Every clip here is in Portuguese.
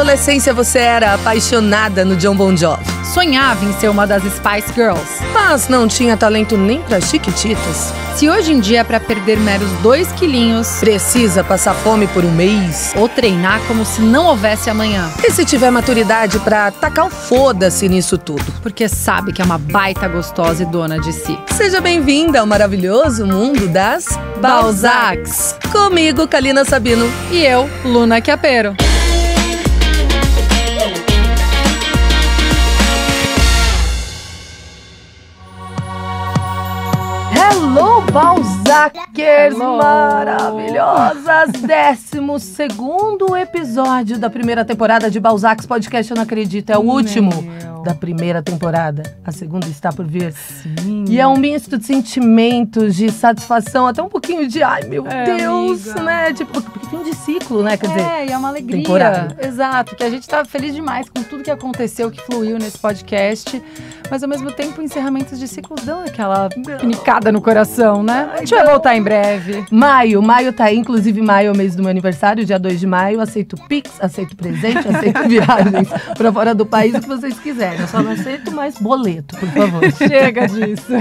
adolescência você era apaixonada no John Bon Jovi. Sonhava em ser uma das Spice Girls. Mas não tinha talento nem para chiquititas. Se hoje em dia é para perder meros dois quilinhos, precisa passar fome por um mês ou treinar como se não houvesse amanhã. E se tiver maturidade para tacar o foda-se nisso tudo? Porque sabe que é uma baita gostosa e dona de si. Seja bem-vinda ao maravilhoso mundo das Balzacs. Balzacs. Comigo, Kalina Sabino. E eu, Luna Quiapero. Alô, Balzacers Hello. maravilhosas! 12 episódio da primeira temporada de Balzacs Podcast Eu Não Acredito. É o último Meu. da primeira temporada. A segunda está por vir. Sim. E é um misto de sentimentos, de satisfação, até um pouquinho de ai meu é, Deus, amiga. né? Tipo, um de ciclo, né? Quer é, dizer, é, é uma alegria. Temporada. Exato, que a gente tá feliz demais com tudo que aconteceu, que fluiu nesse podcast, mas ao mesmo tempo encerramentos de ciclo, dão aquela picada no coração coração, né? Ai, gente vai voltar em breve. Maio, maio tá aí. Inclusive, maio é o mês do meu aniversário, dia 2 de maio. Aceito Pix, aceito presente, aceito viagens pra fora do país, o que vocês quiserem. Eu só não aceito mais boleto, por favor. chega disso.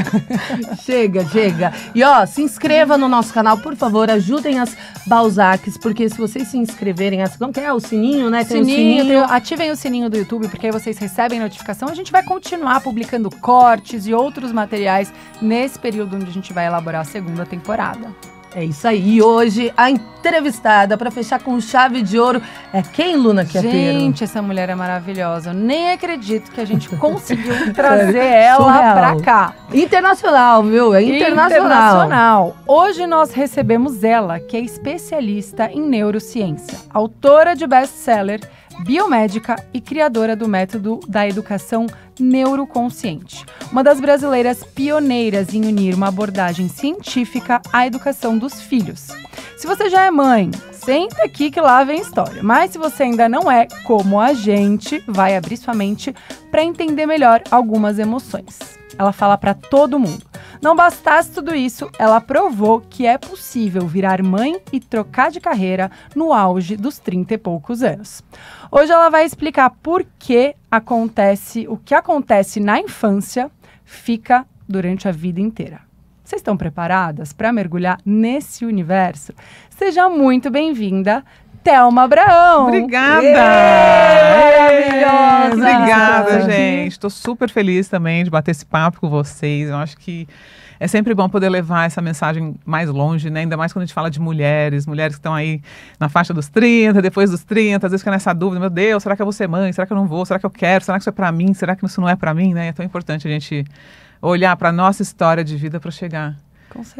chega, chega. E ó, se inscreva no nosso canal, por favor, ajudem as Balzacs, porque se vocês se inscreverem, as, não quer é? O sininho, né? Tem sininho, o sininho. Tem, ativem o sininho do YouTube, porque aí vocês recebem notificação. A gente vai continuar publicando cortes e outros materiais nesse período onde a gente gente vai elaborar a segunda temporada. É isso aí. E hoje a entrevistada para fechar com chave de ouro é quem, Luna Quiateiro? Gente, essa mulher é maravilhosa. Eu nem acredito que a gente conseguiu trazer é ela para cá. Internacional, viu? É internacional. internacional. Hoje nós recebemos ela, que é especialista em neurociência, autora de best-seller biomédica e criadora do método da educação neuroconsciente, uma das brasileiras pioneiras em unir uma abordagem científica à educação dos filhos. Se você já é mãe, senta aqui que lá vem história. Mas se você ainda não é, como a gente, vai abrir sua mente para entender melhor algumas emoções ela fala para todo mundo. Não bastasse tudo isso, ela provou que é possível virar mãe e trocar de carreira no auge dos 30 e poucos anos. Hoje ela vai explicar por que acontece o que acontece na infância fica durante a vida inteira. Vocês estão preparadas para mergulhar nesse universo? Seja muito bem-vinda, Thelma Abraão. Obrigada! Maravilhosa! Obrigada, gente. Estou super feliz também de bater esse papo com vocês. Eu acho que é sempre bom poder levar essa mensagem mais longe, né? Ainda mais quando a gente fala de mulheres, mulheres que estão aí na faixa dos 30, depois dos 30, às vezes fica nessa dúvida, meu Deus, será que eu vou ser mãe? Será que eu não vou? Será que eu quero? Será que isso é para mim? Será que isso não é para mim, né? É tão importante a gente olhar para a nossa história de vida para chegar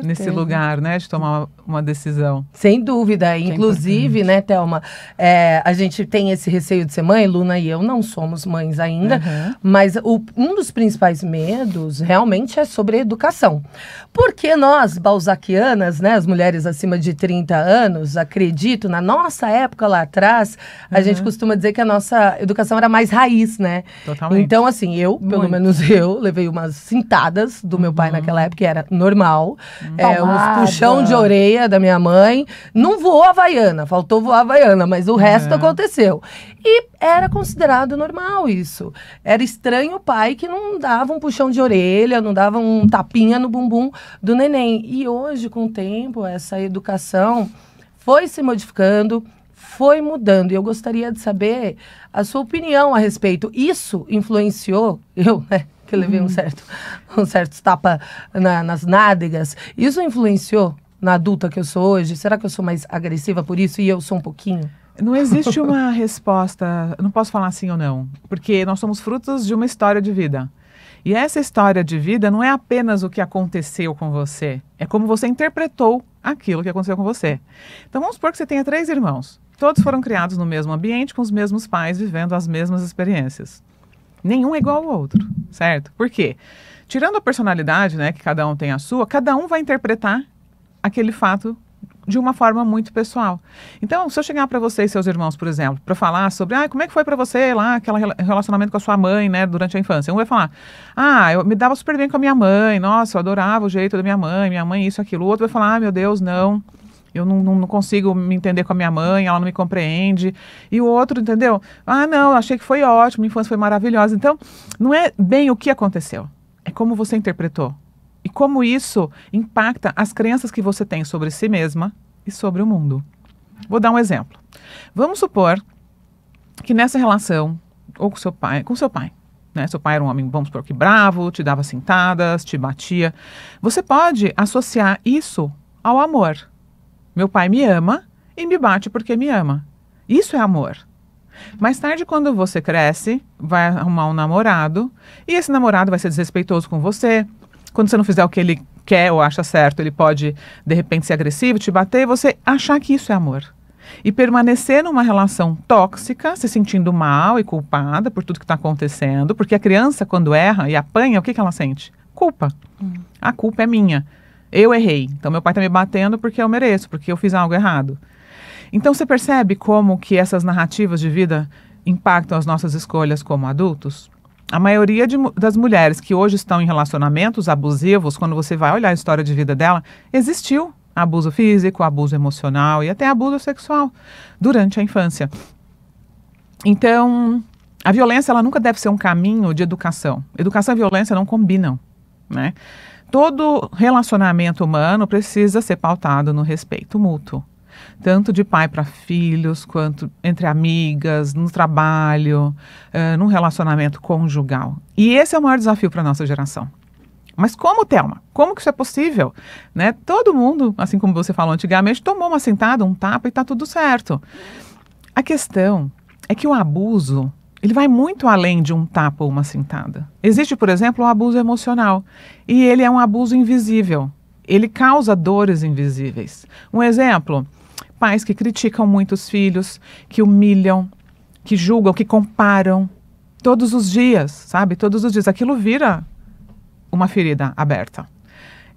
nesse lugar, né, de tomar uma decisão. Sem dúvida. É Inclusive, é né, Thelma, é, a gente tem esse receio de ser mãe, Luna e eu não somos mães ainda, uhum. mas o, um dos principais medos realmente é sobre a educação. Porque nós, balzaquianas, né, as mulheres acima de 30 anos, acredito, na nossa época lá atrás, a uhum. gente costuma dizer que a nossa educação era mais raiz, né? Totalmente. Então, assim, eu, pelo Muito. menos eu, levei umas cintadas do meu pai uhum. naquela época, que era normal. Hum. É, uns puxão de orelha da minha mãe. Não voou a Havaiana, faltou voar a Havaiana, mas o resto é. aconteceu. E era considerado normal isso. Era estranho o pai que não dava um puxão de orelha, não dava um tapinha no bumbum do neném. E hoje, com o tempo, essa educação foi se modificando, foi mudando. E eu gostaria de saber a sua opinião a respeito. Isso influenciou, eu, né? Que levei um uhum. certo, um certo tapa na, nas nádegas. Isso influenciou na adulta que eu sou hoje? Será que eu sou mais agressiva por isso e eu sou um pouquinho? Não existe uma resposta, não posso falar sim ou não, porque nós somos frutos de uma história de vida. E essa história de vida não é apenas o que aconteceu com você, é como você interpretou aquilo que aconteceu com você. Então vamos supor que você tenha três irmãos. Todos foram criados no mesmo ambiente, com os mesmos pais, vivendo as mesmas experiências. Nenhum é igual ao outro, certo? Por quê? Tirando a personalidade, né, que cada um tem a sua, cada um vai interpretar aquele fato de uma forma muito pessoal. Então, se eu chegar para você e seus irmãos, por exemplo, para falar sobre ah, como é que foi para você lá aquele relacionamento com a sua mãe, né, durante a infância, um vai falar, ah, eu me dava super bem com a minha mãe, nossa, eu adorava o jeito da minha mãe, minha mãe isso, aquilo. O outro vai falar, ah, meu Deus, não. Eu não, não, não, consigo me entender com a minha mãe, ela não me compreende. E o outro, entendeu? Ah, não, achei que foi ótimo, minha infância foi maravilhosa. Então, não é bem o que aconteceu, é como você interpretou e como isso impacta as crenças que você tem sobre si mesma e sobre o mundo. Vou dar um exemplo. Vamos supor que nessa relação, ou com seu pai, com seu pai, né? Seu pai era um homem, vamos supor que bravo, te dava sentadas, te batia. Você pode associar isso ao amor. Meu pai me ama e me bate porque me ama. Isso é amor. Mais tarde, quando você cresce, vai arrumar um namorado e esse namorado vai ser desrespeitoso com você, quando você não fizer o que ele quer ou acha certo, ele pode de repente ser agressivo, te bater você achar que isso é amor. E permanecer numa relação tóxica, se sentindo mal e culpada por tudo que está acontecendo, porque a criança, quando erra e apanha, o que, que ela sente? Culpa. Hum. A culpa é minha. Eu errei. Então meu pai está me batendo porque eu mereço, porque eu fiz algo errado. Então você percebe como que essas narrativas de vida impactam as nossas escolhas como adultos? a maioria de, das mulheres que hoje estão em relacionamentos abusivos, quando você vai olhar a história de vida dela, existiu abuso físico, abuso emocional e até abuso sexual durante a infância. Então, a violência ela nunca deve ser um caminho de educação. Educação e violência não combinam, né? Todo relacionamento humano precisa ser pautado no respeito mútuo tanto de pai para filhos, quanto entre amigas, no trabalho, uh, num relacionamento conjugal. E esse é o maior desafio para a nossa geração. Mas como, Thelma? Como que isso é possível? Né? Todo mundo, assim como você falou antigamente, tomou uma sentada, um tapa e está tudo certo. A questão é que o abuso ele vai muito além de um tapa ou uma sentada. Existe, por exemplo, o abuso emocional. E ele é um abuso invisível. Ele causa dores invisíveis. Um exemplo, pais que criticam muito os filhos, que humilham, que julgam, que comparam todos os dias, sabe? Todos os dias. Aquilo vira uma ferida aberta.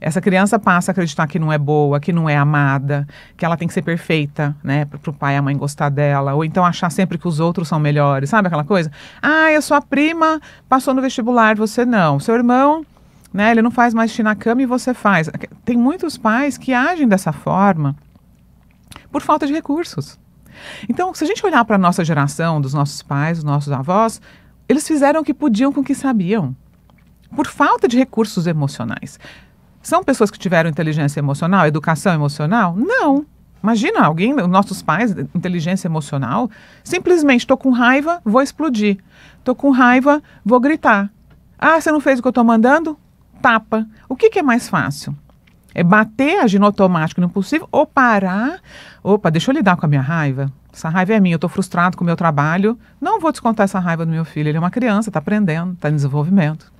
Essa criança passa a acreditar que não é boa, que não é amada, que ela tem que ser perfeita, né? Para o pai e a mãe gostar dela. Ou então achar sempre que os outros são melhores, sabe aquela coisa? Ah, a sua prima passou no vestibular, você não. Seu irmão, né? Ele não faz mais cama e você faz. Tem muitos pais que agem dessa forma por falta de recursos. Então, se a gente olhar para a nossa geração, dos nossos pais, dos nossos avós, eles fizeram o que podiam com o que sabiam, por falta de recursos emocionais. São pessoas que tiveram inteligência emocional, educação emocional? Não. Imagina alguém, nossos pais, inteligência emocional, simplesmente estou com raiva, vou explodir. Estou com raiva, vou gritar. Ah, você não fez o que eu estou mandando? Tapa. O que, que é mais fácil? É bater, agir no automático no possível, ou parar. Opa, deixa eu lidar com a minha raiva. Essa raiva é minha, eu estou frustrado com o meu trabalho. Não vou descontar essa raiva do meu filho. Ele é uma criança, está aprendendo, está em desenvolvimento.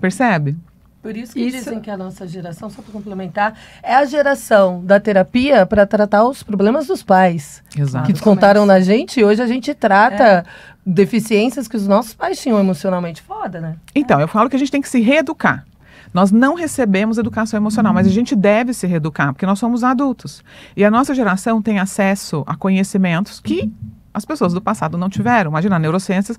Percebe? Por isso que isso. dizem que a nossa geração, só para complementar, é a geração da terapia para tratar os problemas dos pais. Exato. Que descontaram na gente e hoje a gente trata é. deficiências que os nossos pais tinham emocionalmente. Foda, né? Então, é. eu falo que a gente tem que se reeducar. Nós não recebemos educação emocional, uhum. mas a gente deve se reeducar, porque nós somos adultos. E a nossa geração tem acesso a conhecimentos que as pessoas do passado não tiveram. Imagina, a neurociência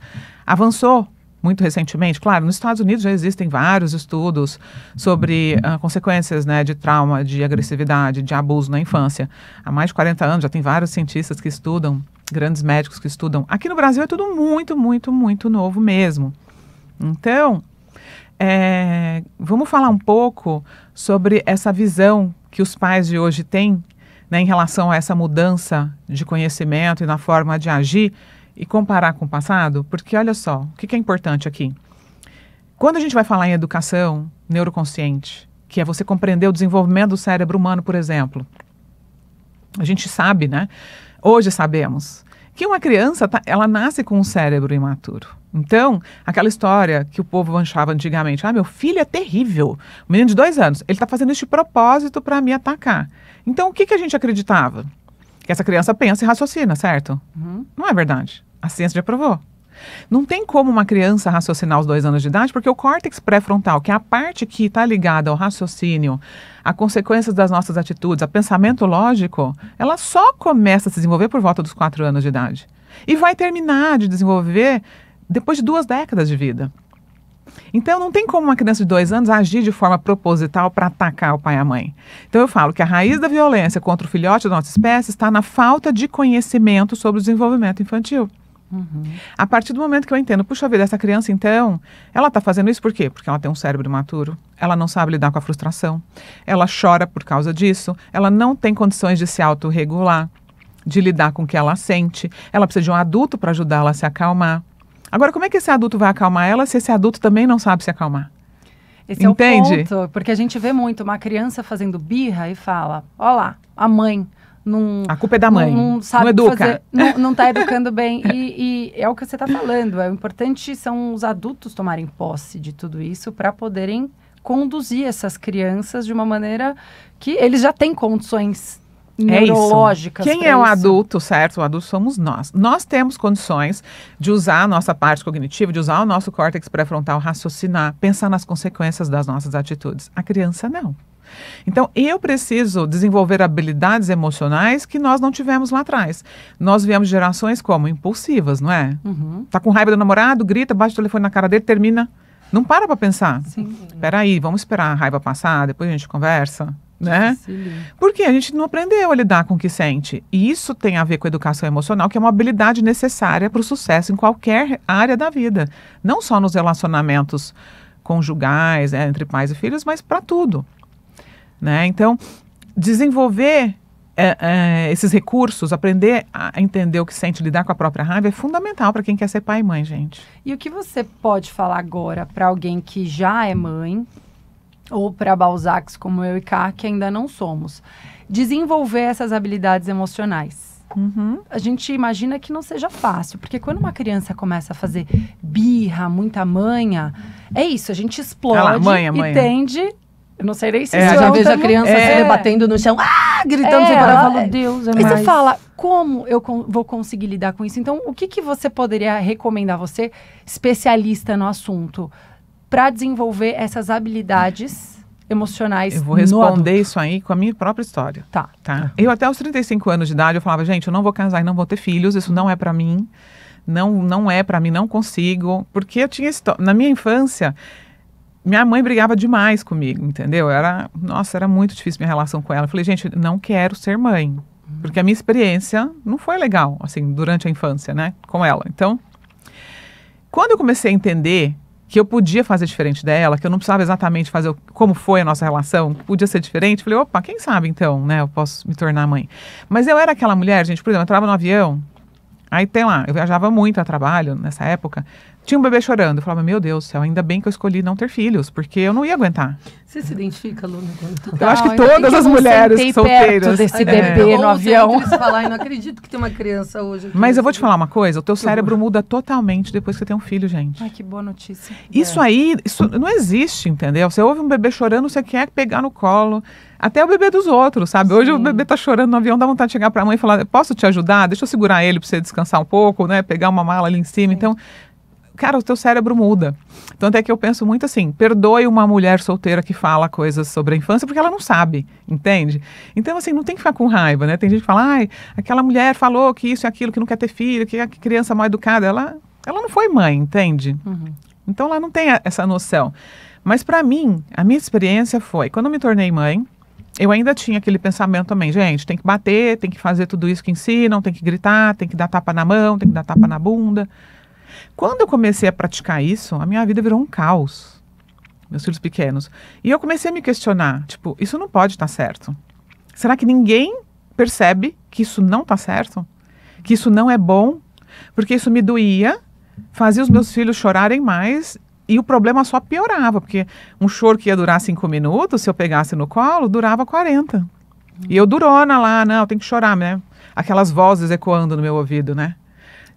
avançou muito recentemente. Claro, nos Estados Unidos já existem vários estudos sobre uh, consequências né, de trauma, de agressividade, de abuso na infância. Há mais de 40 anos já tem vários cientistas que estudam, grandes médicos que estudam. Aqui no Brasil é tudo muito, muito, muito novo mesmo. Então, é, vamos falar um pouco sobre essa visão que os pais de hoje têm né, em relação a essa mudança de conhecimento e na forma de agir e comparar com o passado? Porque olha só, o que, que é importante aqui? Quando a gente vai falar em educação neuroconsciente, que é você compreender o desenvolvimento do cérebro humano, por exemplo, a gente sabe, né? Hoje sabemos que uma criança tá, ela nasce com um cérebro imaturo. Então, aquela história que o povo achava antigamente, ah, meu filho é terrível, um menino de dois anos, ele está fazendo este propósito para me atacar. Então, o que, que a gente acreditava? Que essa criança pensa e raciocina, certo? Uhum. Não é verdade. A ciência já provou. Não tem como uma criança raciocinar aos dois anos de idade, porque o córtex pré-frontal, que é a parte que está ligada ao raciocínio, a consequências das nossas atitudes, a pensamento lógico, ela só começa a se desenvolver por volta dos quatro anos de idade. E vai terminar de desenvolver depois de duas décadas de vida. Então, não tem como uma criança de dois anos agir de forma proposital para atacar o pai e a mãe. Então, eu falo que a raiz da violência contra o filhote da nossa espécie está na falta de conhecimento sobre o desenvolvimento infantil. Uhum. A partir do momento que eu entendo, puxa vida, essa criança então, ela está fazendo isso por quê? Porque ela tem um cérebro imaturo, ela não sabe lidar com a frustração, ela chora por causa disso, ela não tem condições de se autorregular, de lidar com o que ela sente, ela precisa de um adulto para ajudá-la a se acalmar. Agora, como é que esse adulto vai acalmar ela se esse adulto também não sabe se acalmar? Esse Entende? é o ponto, porque a gente vê muito uma criança fazendo birra e fala: olá lá, a mãe. Num, a culpa é da mãe. não sabe não educa. Fazer, não, está educando bem. E, e, é o que você está falando. É, o importante são os adultos tomarem posse de tudo isso para poderem conduzir essas crianças de uma maneira que eles já têm condições neurológicas. É isso. Quem é o isso? adulto, certo? O adulto somos nós. Nós temos condições de usar a nossa parte cognitiva, de usar o nosso córtex pré-frontal, raciocinar, pensar nas consequências das nossas atitudes. A criança não. Então, eu preciso desenvolver habilidades emocionais que nós não tivemos lá atrás. Nós viemos de gerações como impulsivas, não é? Uhum. Tá com raiva do namorado, grita, bate o telefone na cara dele, termina. Não para para pensar. Sim. Peraí, vamos esperar a raiva passar, depois a gente conversa né? Porque a gente não aprendeu a lidar com o que sente. E isso tem a ver com a educação emocional, que é uma habilidade necessária para o sucesso em qualquer área da vida. Não só nos relacionamentos conjugais, né, entre pais e filhos, mas para tudo. Né? Então, desenvolver é, é, esses recursos, aprender a entender o que sente, lidar com a própria raiva, é fundamental para quem quer ser pai e mãe, gente. E o que você pode falar agora para alguém que já é mãe ou para Balzacs como eu e Ká, que ainda não somos. Desenvolver essas habilidades emocionais. Uhum. A gente imagina que não seja fácil, porque quando uma criança começa a fazer birra, muita manha, é isso, a gente explode ah lá, manha, manha. tende. Eu não sei nem se é, já é vejo a criança é. se no chão, ah, gritando é, sem parar. Eu Deus, é mais. você fala, como eu vou conseguir lidar com isso? Então, o que, que você poderia recomendar você, especialista no assunto? para desenvolver essas habilidades emocionais. Eu vou responder isso aí com a minha própria história. Tá. tá. Eu até os 35 anos de idade eu falava, gente, eu não vou casar e não vou ter filhos, isso não é para mim. Não, não é para mim, não consigo, porque eu tinha na minha infância minha mãe brigava demais comigo, entendeu? Era, nossa, era muito difícil minha relação com ela. Eu falei, gente, não quero ser mãe, porque a minha experiência não foi legal assim durante a infância, né, com ela. Então, quando eu comecei a entender que eu podia fazer diferente dela, que eu não precisava exatamente fazer o, como foi a nossa relação, podia ser diferente. Falei, opa, quem sabe então, né? Eu posso me tornar mãe. Mas eu era aquela mulher, gente, por exemplo, eu entrava no avião, aí tem lá, eu viajava muito a trabalho nessa época, tinha um bebê chorando. Eu falava, meu Deus do céu, ainda bem que eu escolhi não ter filhos, porque eu não ia aguentar. Você se identifica, Luna, quando tu... Eu acho que todas as mulheres solteiras. desse é. bebê é, no avião. falar, eu não acredito que tem uma criança hoje. Mas eu vou te falar uma coisa: o teu cérebro muda totalmente depois que você tem um filho, gente. Ai, que boa notícia. Isso é. aí, isso não existe, entendeu? Você ouve um bebê chorando, você quer pegar no colo. Até o bebê dos outros, sabe? Sim. Hoje o bebê tá chorando no avião, dá vontade de chegar pra mãe e falar: posso te ajudar? Deixa eu segurar ele pra você descansar um pouco, né? Pegar uma mala ali em cima. Sim. Então cara, o teu cérebro muda. Tanto é que eu penso muito assim, perdoe uma mulher solteira que fala coisas sobre a infância porque ela não sabe, entende? Então, assim, não tem que ficar com raiva, né? Tem gente que fala, ai, aquela mulher falou que isso e aquilo, que não quer ter filho, que a criança mal educada. Ela, ela não foi mãe, entende? Uhum. Então, ela não tem essa noção. Mas, para mim, a minha experiência foi, quando eu me tornei mãe, eu ainda tinha aquele pensamento também, gente, tem que bater, tem que fazer tudo isso que ensinam, tem que gritar, tem que dar tapa na mão, tem que dar tapa na bunda. Quando eu comecei a praticar isso, a minha vida virou um caos. Meus filhos pequenos. E eu comecei a me questionar, tipo, isso não pode estar tá certo. Será que ninguém percebe que isso não está certo? Que isso não é bom? Porque isso me doía, fazia os meus filhos chorarem mais e o problema só piorava, porque um choro que ia durar cinco minutos, se eu pegasse no colo, durava 40. E eu durona lá, não, tem que chorar, né? Aquelas vozes ecoando no meu ouvido, né?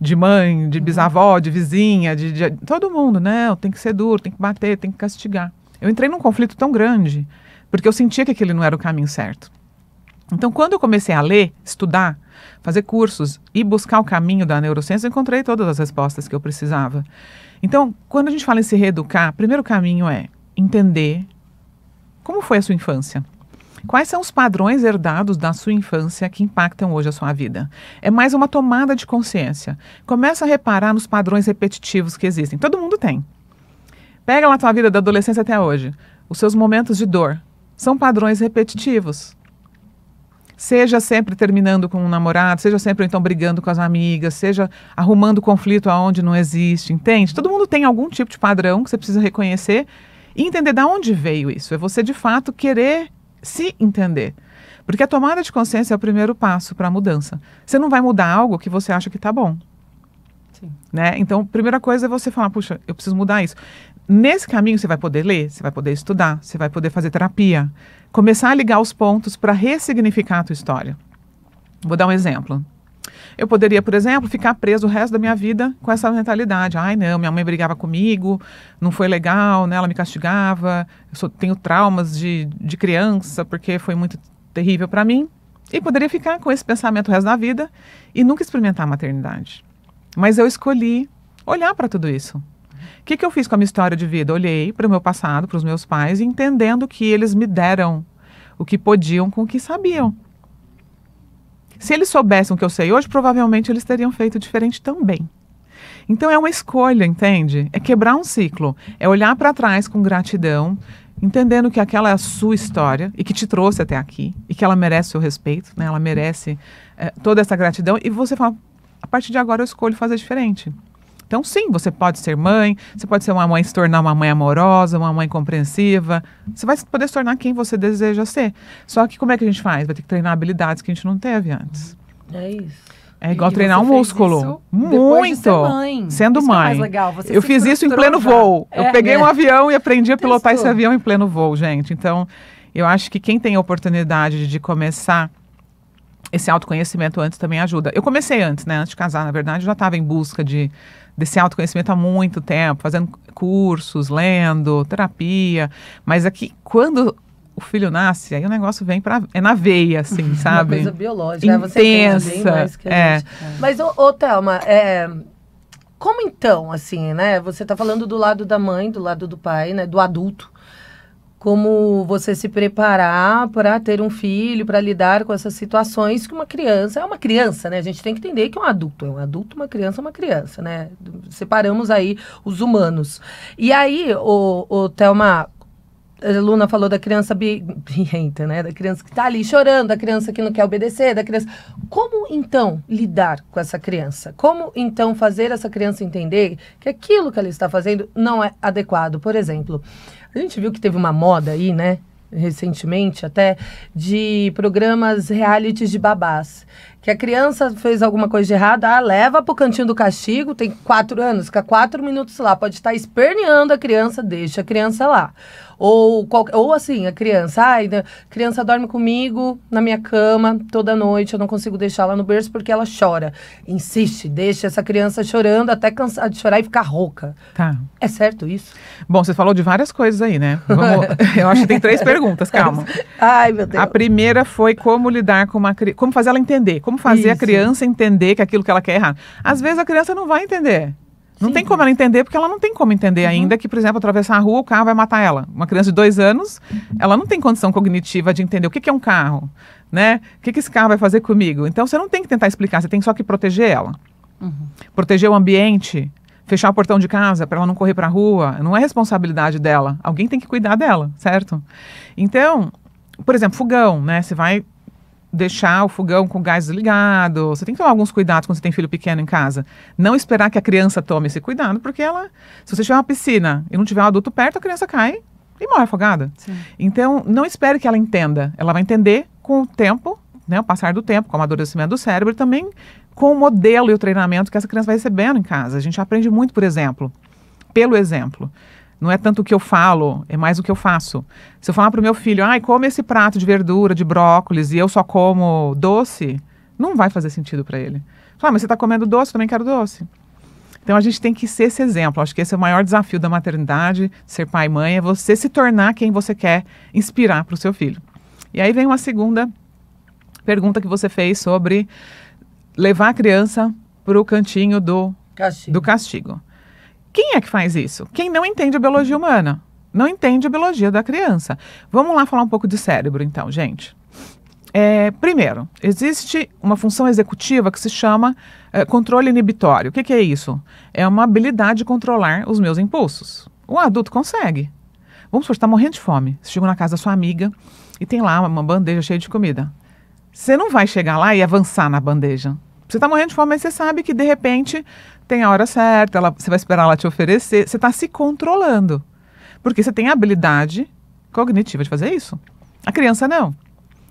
de mãe, de uhum. bisavó, de vizinha, de, de todo mundo, né? Tem que ser duro, tem que bater, tem que castigar. Eu entrei num conflito tão grande porque eu sentia que aquele não era o caminho certo. Então, quando eu comecei a ler, estudar, fazer cursos e buscar o caminho da neurociência, eu encontrei todas as respostas que eu precisava. Então, quando a gente fala em se reeducar, o primeiro caminho é entender como foi a sua infância. Quais são os padrões herdados da sua infância que impactam hoje a sua vida? É mais uma tomada de consciência. Começa a reparar nos padrões repetitivos que existem. Todo mundo tem. Pega lá a tua vida da adolescência até hoje. Os seus momentos de dor são padrões repetitivos. Seja sempre terminando com um namorado, seja sempre então brigando com as amigas, seja arrumando conflito aonde não existe, entende? Todo mundo tem algum tipo de padrão que você precisa reconhecer e entender de onde veio isso. É você de fato querer se entender. Porque a tomada de consciência é o primeiro passo para a mudança. Você não vai mudar algo que você acha que está bom. Sim. Né? Então, a primeira coisa é você falar, puxa, eu preciso mudar isso. Nesse caminho, você vai poder ler, você vai poder estudar, você vai poder fazer terapia. Começar a ligar os pontos para ressignificar a tua história. Vou dar um exemplo. Eu poderia, por exemplo, ficar preso o resto da minha vida com essa mentalidade. Ai, não, minha mãe brigava comigo, não foi legal, né? ela me castigava, eu sou, tenho traumas de, de criança porque foi muito terrível para mim. E poderia ficar com esse pensamento o resto da vida e nunca experimentar a maternidade. Mas eu escolhi olhar para tudo isso. O que, que eu fiz com a minha história de vida? Olhei para o meu passado, para os meus pais, entendendo que eles me deram o que podiam com o que sabiam. Se eles soubessem o que eu sei hoje, provavelmente eles teriam feito diferente também. Então é uma escolha, entende? É quebrar um ciclo, é olhar para trás com gratidão, entendendo que aquela é a sua história e que te trouxe até aqui e que ela merece o seu respeito, né? Ela merece é, toda essa gratidão e você fala, a partir de agora eu escolho fazer diferente. Então, sim, você pode ser mãe, você pode ser uma mãe se tornar uma mãe amorosa, uma mãe compreensiva. Você vai poder se tornar quem você deseja ser. Só que como é que a gente faz? Vai ter que treinar habilidades que a gente não teve antes. É isso. É igual e treinar um músculo. Muito. De ser mãe. Sendo isso é mãe. É legal. eu fiz isso em pleno voo. É, eu peguei é. um avião e aprendi a pilotar Testou. esse avião em pleno voo, gente. Então, eu acho que quem tem a oportunidade de começar esse autoconhecimento antes também ajuda. Eu comecei antes, né? Antes de casar, na verdade, eu já estava em busca de desse autoconhecimento há muito tempo, fazendo cursos, lendo, terapia, mas aqui é quando o filho nasce, aí o negócio vem para é na veia, assim, é sabe? Uma coisa biológica, é, intensa. Você mais que a é. gente. Mas ô, Thelma, é, como então, assim, né? Você está falando do lado da mãe, do lado do pai, né? Do adulto, como você se preparar para ter um filho, para lidar com essas situações que uma criança é uma criança, né? A gente tem que entender que é um adulto é um adulto, uma criança é uma criança, né? Separamos aí os humanos. E aí, o, o Thelma, a Luna falou da criança birrenta, né? Da criança que está ali chorando, da criança que não quer obedecer, da criança. Como então lidar com essa criança? Como então fazer essa criança entender que aquilo que ela está fazendo não é adequado? Por exemplo, a gente viu que teve uma moda aí, né? Recentemente até, de programas realities de babás que a criança fez alguma coisa de errado, ah, leva pro cantinho do castigo, tem quatro anos, fica quatro minutos lá, pode estar esperneando a criança, deixa a criança lá. Ou, ou assim, a criança, ai, ah, né, a criança dorme comigo na minha cama toda noite, eu não consigo deixá-la no berço porque ela chora. Insiste, deixa essa criança chorando até cansar de chorar e ficar rouca. Tá. É certo isso? Bom, você falou de várias coisas aí, né? Vamos, eu acho que tem três perguntas, calma. Ai, meu Deus. A primeira foi como lidar com uma criança, como fazer ela entender, como como fazer Isso. a criança entender que aquilo que ela quer é errado? Às vezes a criança não vai entender. Não Sim. tem como ela entender, porque ela não tem como entender uhum. ainda que, por exemplo, atravessar a rua, o carro vai matar ela. Uma criança de dois anos, uhum. ela não tem condição cognitiva de entender o que, é um carro, né? O que, que esse carro vai fazer comigo? Então, você não tem que tentar explicar, você tem só que proteger ela. Uhum. Proteger o ambiente, fechar o portão de casa para ela não correr para a rua. Não é responsabilidade dela. Alguém tem que cuidar dela, certo? Então, por exemplo, fogão, né? Você vai deixar o fogão com o gás ligado. Você tem que tomar alguns cuidados quando você tem filho pequeno em casa. Não esperar que a criança tome esse cuidado, porque ela, se você tiver uma piscina e não tiver um adulto perto, a criança cai e morre afogada. Sim. Então, não espere que ela entenda. Ela vai entender com o tempo, né, o passar do tempo, com o amadurecimento do cérebro e também com o modelo e o treinamento que essa criança vai recebendo em casa. A gente aprende muito, por exemplo, pelo exemplo. Não é tanto o que eu falo, é mais o que eu faço. Se eu falar para o meu filho, ai, come esse prato de verdura, de brócolis, e eu só como doce, não vai fazer sentido para ele. Fala, ah, mas você está comendo doce, eu também quero doce. Então a gente tem que ser esse exemplo. Acho que esse é o maior desafio da maternidade, ser pai e mãe, é você se tornar quem você quer inspirar para o seu filho. E aí vem uma segunda pergunta que você fez sobre levar a criança para o cantinho do castigo. Do castigo. Quem é que faz isso? Quem não entende a biologia humana, não entende a biologia da criança. Vamos lá falar um pouco de cérebro, então, gente. É, primeiro, existe uma função executiva que se chama é, controle inibitório. O que, que é isso? É uma habilidade de controlar os meus impulsos. O adulto consegue. Vamos supor, está morrendo de fome. Você chega na casa da sua amiga e tem lá uma bandeja cheia de comida. Você não vai chegar lá e avançar na bandeja. Você está morrendo de fome, mas você sabe que de repente tem a hora certa, ela, você vai esperar ela te oferecer. Você está se controlando. Porque você tem a habilidade cognitiva de fazer isso. A criança não.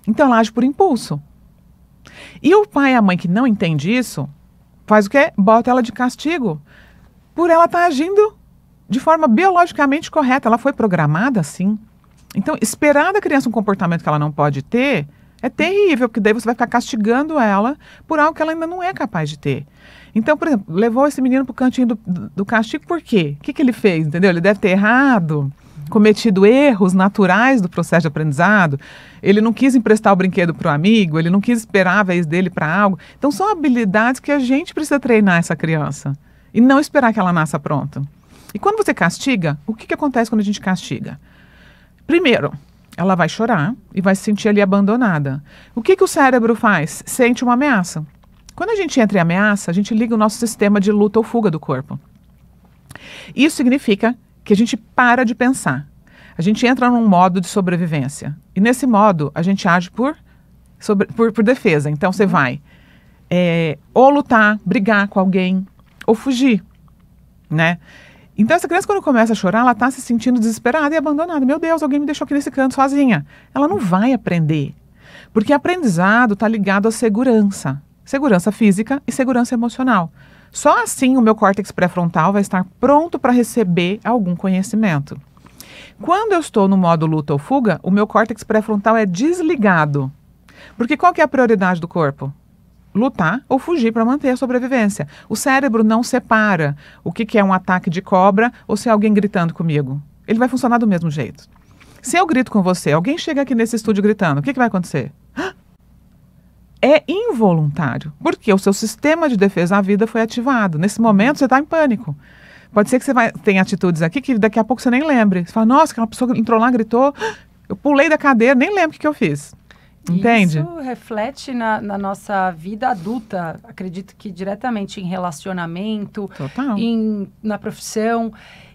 Então ela age por impulso. E o pai e a mãe que não entende isso, faz o quê? Bota ela de castigo. Por ela estar tá agindo de forma biologicamente correta. Ela foi programada assim. Então, esperar da criança um comportamento que ela não pode ter é terrível, porque daí você vai ficar castigando ela por algo que ela ainda não é capaz de ter. Então, por exemplo, levou esse menino para o cantinho do, do, castigo por quê? O que, que ele fez, entendeu? Ele deve ter errado, cometido erros naturais do processo de aprendizado. Ele não quis emprestar o brinquedo para o amigo, ele não quis esperar a vez dele para algo. Então, são habilidades que a gente precisa treinar essa criança e não esperar que ela nasça pronta. E quando você castiga, o que, que acontece quando a gente castiga? Primeiro, ela vai chorar e vai se sentir ali abandonada. O que, que o cérebro faz? Sente uma ameaça. Quando a gente entra em ameaça, a gente liga o nosso sistema de luta ou fuga do corpo. Isso significa que a gente para de pensar. A gente entra num modo de sobrevivência. E nesse modo, a gente age por, sobre, por, por defesa. Então, você uhum. vai é, ou lutar, brigar com alguém, ou fugir, né? Então, essa criança, quando começa a chorar, ela está se sentindo desesperada e abandonada. Meu Deus, alguém me deixou aqui nesse canto sozinha. Ela não vai aprender. Porque aprendizado está ligado à segurança segurança física e segurança emocional. Só assim o meu córtex pré-frontal vai estar pronto para receber algum conhecimento. Quando eu estou no modo luta ou fuga, o meu córtex pré-frontal é desligado. Porque qual que é a prioridade do corpo? Lutar ou fugir para manter a sobrevivência. O cérebro não separa o que, que é um ataque de cobra ou se é alguém gritando comigo. Ele vai funcionar do mesmo jeito. Se eu grito com você, alguém chega aqui nesse estúdio gritando, o que, que vai acontecer? Ah! é involuntário, porque o seu sistema de defesa à vida foi ativado. Nesse momento, você está em pânico. Pode ser que você vai, tenha atitudes aqui que daqui a pouco você nem lembre. Você fala, nossa, aquela pessoa entrou lá, gritou, eu pulei da cadeira, nem lembro o que, eu fiz. Entende? Isso reflete na, na, nossa vida adulta, acredito que diretamente em relacionamento, Total. Em, na profissão.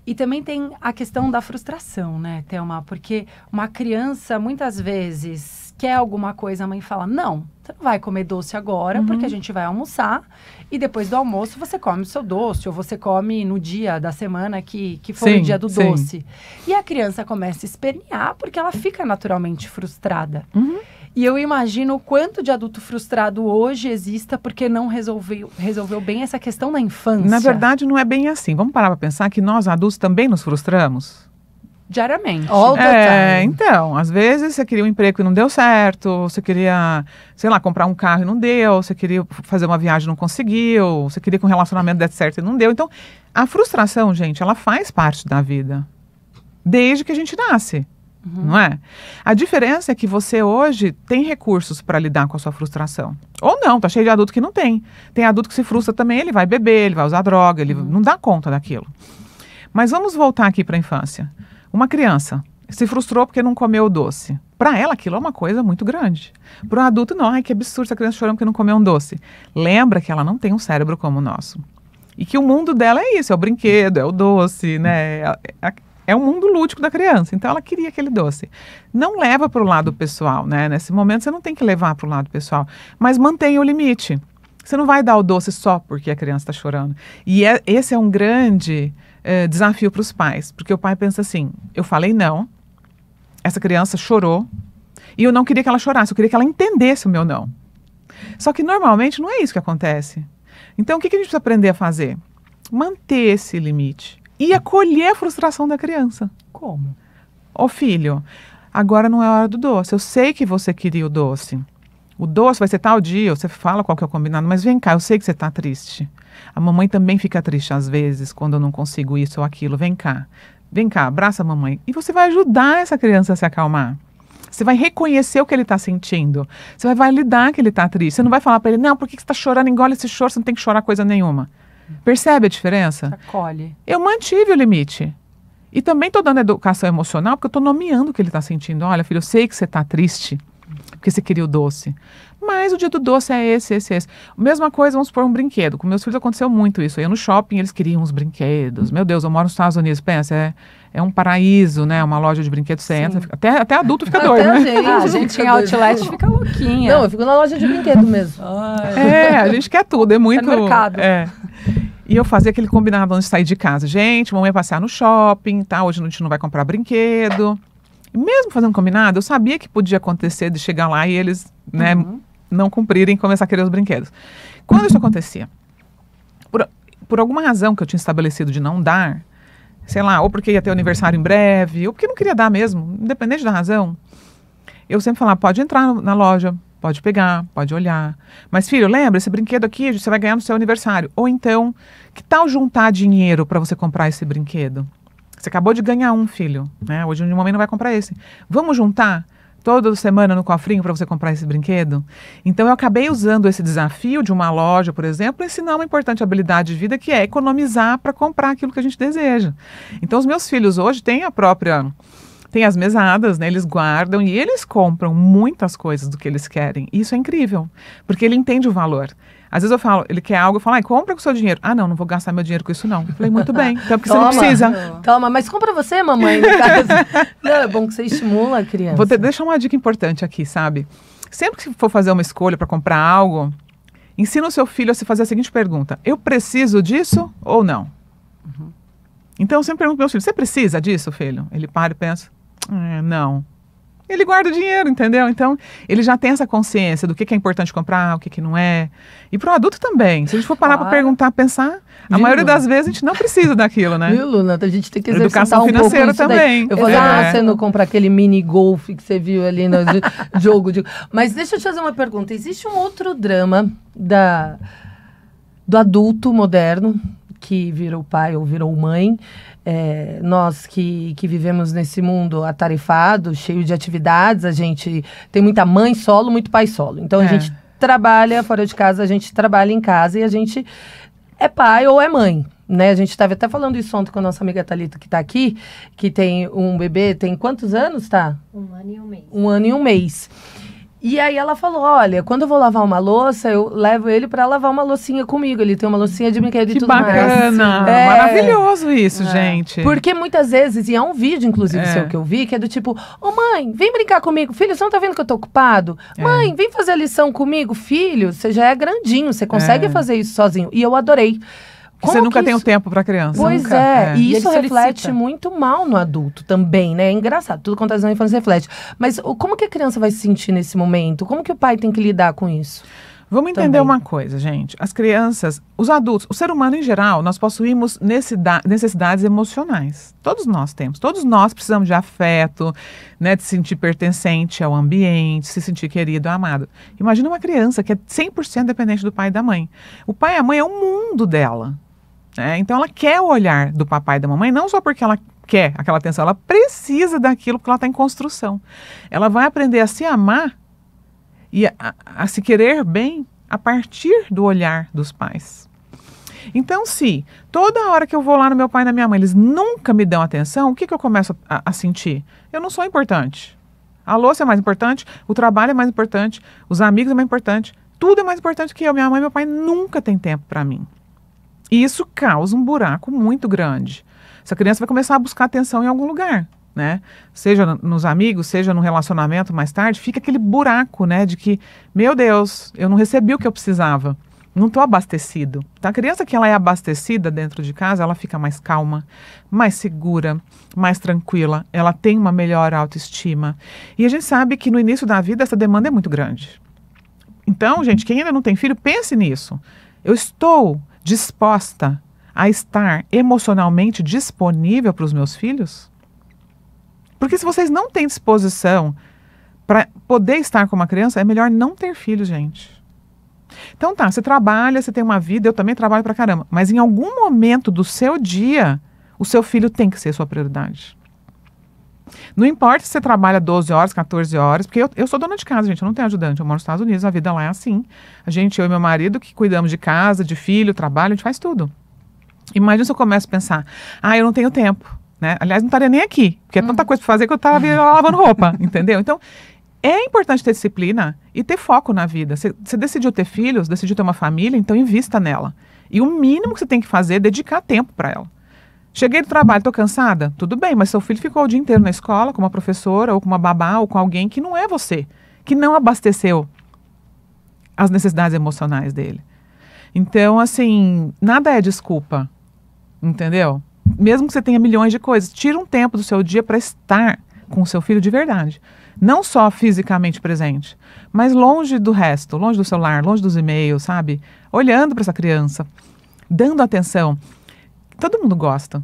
E também tem a questão da frustração, né, Thelma? Porque uma criança, muitas vezes, quer alguma coisa, a mãe fala, não, você não vai comer doce agora, uhum. porque a gente vai almoçar e depois do almoço você come o seu doce, ou você come no dia da semana que, que foi o dia do sim. doce. E a criança começa a espernear porque ela fica naturalmente frustrada. Uhum. E eu imagino o quanto de adulto frustrado hoje exista porque não resolveu, resolveu bem essa questão na infância. Na verdade, não é bem assim. Vamos parar para pensar que nós adultos também nos frustramos? diariamente. All the é, time. então, às vezes você queria um emprego e não deu certo, você queria, sei lá, comprar um carro e não deu, você queria fazer uma viagem e não conseguiu, você queria que um relacionamento desse certo e não deu. Então, a frustração, gente, ela faz parte da vida. Desde que a gente nasce. Uhum. Não é? A diferença é que você hoje tem recursos para lidar com a sua frustração. Ou não, tá cheio de adulto que não tem. Tem adulto que se frustra também, ele vai beber, ele vai usar droga, ele uhum. não dá conta daquilo. Mas vamos voltar aqui para a infância. Uma criança se frustrou porque não comeu o doce. Para ela, aquilo é uma coisa muito grande. Para um adulto, não. Ai, que absurdo essa criança chorando porque não comeu um doce. Lembra que ela não tem um cérebro como o nosso. E que o mundo dela é isso: é o brinquedo, é o doce, né? É, é, é o mundo lúdico da criança. Então ela queria aquele doce. Não leva para o lado pessoal, né? Nesse momento você não tem que levar para o lado pessoal, mas mantenha o limite. Você não vai dar o doce só porque a criança está chorando. E é, esse é um grande é, desafio para os pais, porque o pai pensa assim: eu falei não, essa criança chorou, e eu não queria que ela chorasse, eu queria que ela entendesse o meu não. Só que normalmente não é isso que acontece. Então o que, que a gente precisa aprender a fazer? Manter esse limite e acolher a frustração da criança. Como? Ô oh, filho, agora não é hora do doce. Eu sei que você queria o doce o doce vai ser tal dia, você fala qual que é o combinado, mas vem cá, eu sei que você está triste. A mamãe também fica triste às vezes quando eu não consigo isso ou aquilo. Vem cá, vem cá, abraça a mamãe. E você vai ajudar essa criança a se acalmar. Você vai reconhecer o que ele está sentindo. Você vai validar que ele está triste. Você não vai falar para ele, não, por que você está chorando? Engole esse choro, você não tem que chorar coisa nenhuma. Percebe a diferença? Acolhe. Eu mantive o limite. E também estou dando educação emocional porque eu estou nomeando o que ele está sentindo. Olha, filho, eu sei que você está triste porque você queria o doce. Mas o dia do doce é esse, esse, esse. Mesma coisa, vamos supor, um brinquedo. Com meus filhos aconteceu muito isso. Eu ia no shopping, eles queriam uns brinquedos. Uhum. Meu Deus, eu moro nos Estados Unidos, pensa, é, é um paraíso, né? Uma loja de brinquedos, você Sim. entra, fica, até, até adulto fica doido, né? Gente, ah, a gente em outlet fica louquinha. Não, eu fico na loja de brinquedo mesmo. É, a gente quer tudo, é, é muito... É mercado. É. E eu fazia aquele combinado antes de sair de casa. Gente, mamãe passear no shopping, tá? Hoje a gente não vai comprar brinquedo. Mesmo fazendo combinado, eu sabia que podia acontecer de chegar lá e eles né, uhum. não cumprirem e começar a querer os brinquedos. Quando isso acontecia, por, por alguma razão que eu tinha estabelecido de não dar, sei lá, ou porque ia ter aniversário em breve, ou porque não queria dar mesmo, independente da razão, eu sempre falava, pode entrar na loja, pode pegar, pode olhar. Mas, filho, lembra, esse brinquedo aqui você vai ganhar no seu aniversário. Ou então, que tal juntar dinheiro para você comprar esse brinquedo? Você acabou de ganhar um filho, né? Hoje uma homem não vai comprar esse. Vamos juntar toda semana no cofrinho para você comprar esse brinquedo? Então eu acabei usando esse desafio de uma loja, por exemplo, ensinar uma importante habilidade de vida que é economizar para comprar aquilo que a gente deseja. Então os meus filhos hoje têm a própria tem as mesadas, né? Eles guardam e eles compram muitas coisas do que eles querem. Isso é incrível, porque ele entende o valor. Às vezes eu falo, ele quer algo, eu falo, ai, compra com o seu dinheiro. Ah, não, não vou gastar meu dinheiro com isso, não. Eu falei, muito bem. Então, porque Toma, você não precisa. Toma, mas compra você, mamãe, no caso. não, é bom que você estimula a criança. Vou te, deixar uma dica importante aqui, sabe? Sempre que for fazer uma escolha para comprar algo, ensina o seu filho a se fazer a seguinte pergunta: eu preciso disso ou não? Uhum. Então, eu sempre pergunto para meu filho: você precisa disso, filho? Ele para e pensa: eh, não ele guarda o dinheiro, entendeu? Então, ele já tem essa consciência do que, que é importante comprar, o que, que não é. E para o adulto também. Se a gente for parar claro. para perguntar, pensar, a Viu, maioria Luna? das vezes a gente não precisa daquilo, né? Viu, Luna? A gente tem que exercitar Educação um financeira pouco também. Daí. Eu vou é. lá, ah, você não compra aquele mini golf que você viu ali no jogo. De... Mas deixa eu te fazer uma pergunta. Existe um outro drama da... do adulto moderno, que virou pai ou virou mãe, é, nós que, que vivemos nesse mundo atarefado, cheio de atividades, a gente tem muita mãe solo, muito pai solo. Então é. a gente trabalha fora de casa, a gente trabalha em casa e a gente é pai ou é mãe. Né, a gente estava até falando isso ontem com a nossa amiga Thalita, que está aqui, que tem um bebê, tem quantos anos, tá? Um ano e um mês. Um ano e um mês. E aí ela falou: olha, quando eu vou lavar uma louça, eu levo ele para lavar uma loucinha comigo. Ele tem uma loucinha de brinquedo que e tudo bacana, mais. É... Maravilhoso isso, é. gente. Porque muitas vezes, e há é um vídeo, inclusive, é. seu que eu vi, que é do tipo, ô oh, mãe, vem brincar comigo. Filho, você não tá vendo que eu tô ocupado? É. Mãe, vem fazer a lição comigo. Filho, você já é grandinho, você consegue é. fazer isso sozinho. E eu adorei. Como você nunca tem o tempo para criança. Pois nunca. é, é. E, e isso reflete solicita. muito mal no adulto também, né? É engraçado, tudo quanto na é infância reflete. Mas como que a criança vai se sentir nesse momento? Como que o pai tem que lidar com isso? Vamos entender também. uma coisa, gente. As crianças, os adultos, o ser humano em geral, nós possuímos necessidades emocionais. Todos nós temos. Todos nós precisamos de afeto, né, de se sentir pertencente ao ambiente, se sentir querido, amado. Imagina uma criança que é 100% dependente do pai e da mãe. O pai e a mãe é o mundo dela. Né? Então ela quer o olhar do papai e da mamãe, não só porque ela quer aquela atenção, ela precisa daquilo porque ela está em construção. Ela vai aprender a se amar e a, a, se querer bem a partir do olhar dos pais. Então, se toda hora que eu vou lá no meu pai e na minha mãe, eles nunca me dão atenção, o que, que eu começo a, a, sentir? Eu não sou importante. A louça é mais importante, o trabalho é mais importante, os amigos é mais importante, tudo é mais importante que eu. Minha mãe e meu pai nunca têm tempo para mim. E isso causa um buraco muito grande. Essa criança vai começar a buscar atenção em algum lugar, né? Seja nos amigos, seja no relacionamento mais tarde, fica aquele buraco, né? De que, meu Deus, eu não recebi o que eu precisava, não estou abastecido. Então, a criança que ela é abastecida dentro de casa, ela fica mais calma, mais segura, mais tranquila, ela tem uma melhor autoestima. E a gente sabe que no início da vida essa demanda é muito grande. Então, gente, quem ainda não tem filho, pense nisso. Eu estou disposta a estar emocionalmente disponível para os meus filhos? Porque se vocês não têm disposição para poder estar com uma criança, é melhor não ter filhos, gente. Então tá, você trabalha, você tem uma vida, eu também trabalho pra caramba, mas em algum momento do seu dia, o seu filho tem que ser sua prioridade. Não importa se você trabalha 12 horas, 14 horas, porque eu, eu sou dona de casa, gente, eu não tenho ajudante, eu moro nos Estados Unidos, a vida lá é assim. A gente, eu e meu marido, que cuidamos de casa, de filho, trabalho, a gente faz tudo. Imagina se eu começo a pensar, ah, eu não tenho tempo, né? Aliás, não estaria nem aqui, porque é tanta hum. coisa para fazer que eu estava lavando roupa, entendeu? Então, é importante ter disciplina e ter foco na vida. Você decidiu ter filhos, decidiu ter uma família, então invista nela. E o mínimo que você tem que fazer é dedicar tempo para ela. Cheguei do trabalho, tô cansada? Tudo bem, mas seu filho ficou o dia inteiro na escola com uma professora ou com uma babá ou com alguém que não é você, que não abasteceu as necessidades emocionais dele. Então, assim, nada é desculpa, entendeu? Mesmo que você tenha milhões de coisas, tira um tempo do seu dia para estar com o seu filho de verdade. Não só fisicamente presente, mas longe do resto, longe do celular, longe dos e-mails, sabe? Olhando para essa criança, dando atenção. Todo mundo gosta.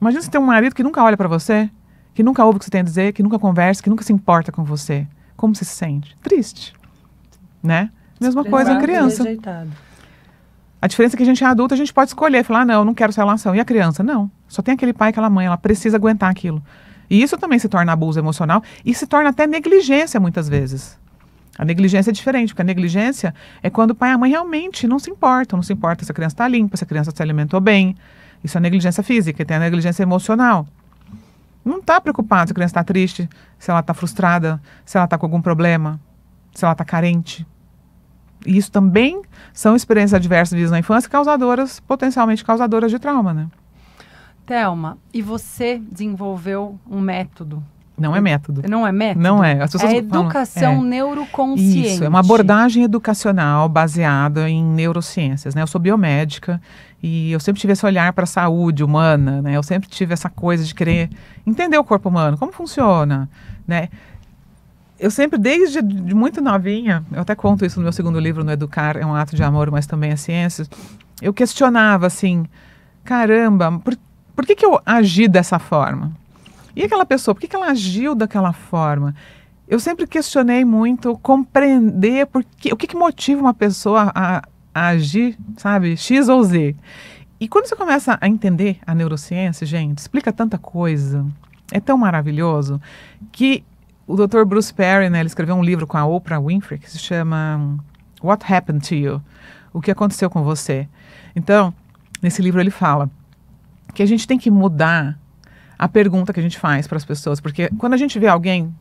Imagina você ter um marido que nunca olha para você, que nunca ouve o que você tem a dizer, que nunca conversa, que nunca se importa com você. Como você se sente? Triste. Né? Mesma coisa em criança. Rejeitado. A diferença é que a gente é adulta, a gente pode escolher, falar, ah, não, não quero essa relação. E a criança? Não. Só tem aquele pai, aquela mãe, ela precisa aguentar aquilo. E isso também se torna abuso emocional e se torna até negligência muitas vezes. A negligência é diferente, porque a negligência é quando o pai e a mãe realmente não se importam, não se importa se a criança está limpa, se a criança se alimentou bem. Isso é negligência física, e tem a negligência emocional. Não está preocupado se a criança está triste, se ela está frustrada, se ela está com algum problema, se ela está carente. E isso também são experiências adversas vividas na infância causadoras, potencialmente causadoras de trauma, né? Thelma, e você desenvolveu um método não é método. Não é método? Não é. As pessoas é educação falam, é. neuroconsciente. Isso, é uma abordagem educacional baseada em neurociências, né? Eu sou biomédica e eu sempre tive esse olhar para a saúde humana, né? Eu sempre tive essa coisa de querer entender o corpo humano, como funciona, né? eu sempre, desde muito novinha, eu até conto isso no meu segundo livro, No Educar é um Ato de Amor, mas também é Ciências, eu questionava assim: caramba, por, por que, que eu agi dessa forma? E aquela pessoa, por que, que ela agiu daquela forma? Eu sempre questionei muito compreender que, o que, que motiva uma pessoa a, a agir, sabe, X ou Z. E quando você começa a entender a neurociência, gente, explica tanta coisa, é tão maravilhoso, que o Dr. Bruce Perry, né, ele escreveu um livro com a Oprah Winfrey que se chama What Happened to You? O que aconteceu com você? Então, nesse livro ele fala que a gente tem que mudar a pergunta que a gente faz para as pessoas, porque quando a gente vê alguém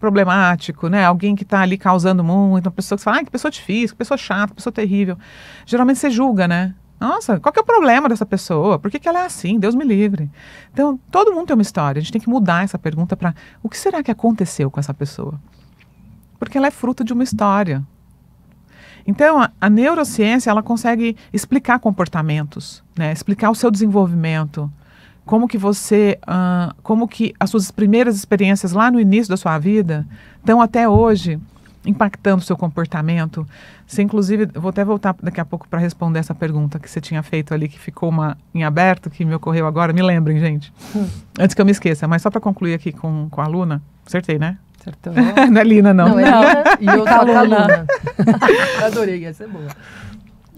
problemático, né? Alguém que está ali causando muito, uma pessoa que fala, ah, que pessoa difícil, que pessoa chata, que pessoa terrível. Geralmente você julga, né? Nossa, qual que é o problema dessa pessoa? Por que, que ela é assim? Deus me livre. Então, todo mundo tem uma história. A gente tem que mudar essa pergunta para o que será que aconteceu com essa pessoa? Porque ela é fruto de uma história. Então, a, a neurociência, ela consegue explicar comportamentos, né? Explicar o seu desenvolvimento, como que você, uh, como que as suas primeiras experiências lá no início da sua vida estão até hoje impactando o seu comportamento. Você, inclusive, vou até voltar daqui a pouco para responder essa pergunta que você tinha feito ali, que ficou uma em aberto, que me ocorreu agora. Me lembrem, gente. Hum. Antes que eu me esqueça, mas só para concluir aqui com, com a Luna, acertei, né? Acertou. não é Lina, não. Não, é Lina e eu com a Luna. Adorei, essa é boa.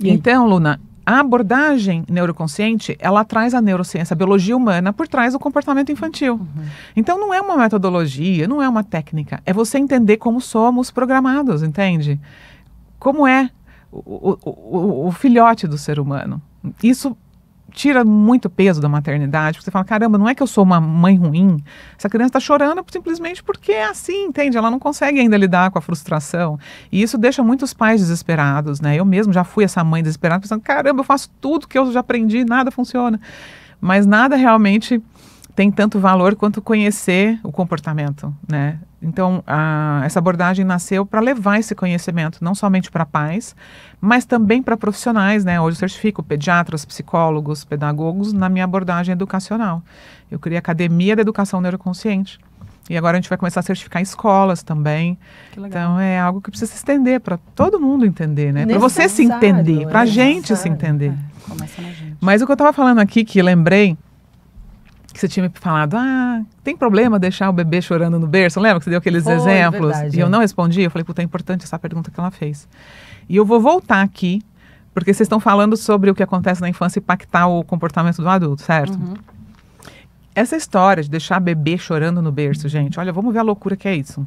E então, Luna, a abordagem neuroconsciente, ela traz a neurociência, a biologia humana, por trás do comportamento infantil. Uhum. Então, não é uma metodologia, não é uma técnica. É você entender como somos programados, entende? Como é o, o, o, o filhote do ser humano. Isso tira muito peso da maternidade, porque você fala, caramba, não é que eu sou uma mãe ruim, essa criança está chorando simplesmente porque é assim, entende? Ela não consegue ainda lidar com a frustração. E isso deixa muitos pais desesperados, né? Eu mesmo já fui essa mãe desesperada, pensando, caramba, eu faço tudo que eu já aprendi, nada funciona. Mas nada realmente tem tanto valor quanto conhecer o comportamento, né? Então, a, essa abordagem nasceu para levar esse conhecimento não somente para pais, mas também para profissionais, né? Hoje eu certifico pediatras, psicólogos, pedagogos na minha abordagem educacional. Eu criei a Academia da Educação Neuroconsciente. E agora a gente vai começar a certificar escolas também. Então é algo que precisa se estender para todo mundo entender, né? Para você se entender, para a é gente se entender. É, começa na gente. Mas o que eu estava falando aqui que lembrei que você tinha me falado, ah, tem problema deixar o bebê chorando no berço? Lembra que você deu aqueles Foi, exemplos? Verdade, e eu não respondi, eu falei, puta, é importante essa pergunta que ela fez. E eu vou voltar aqui, porque vocês estão falando sobre o que acontece na infância impactar o comportamento do adulto, certo? Uhum. Essa história de deixar bebê chorando no berço, gente, olha, vamos ver a loucura que é isso.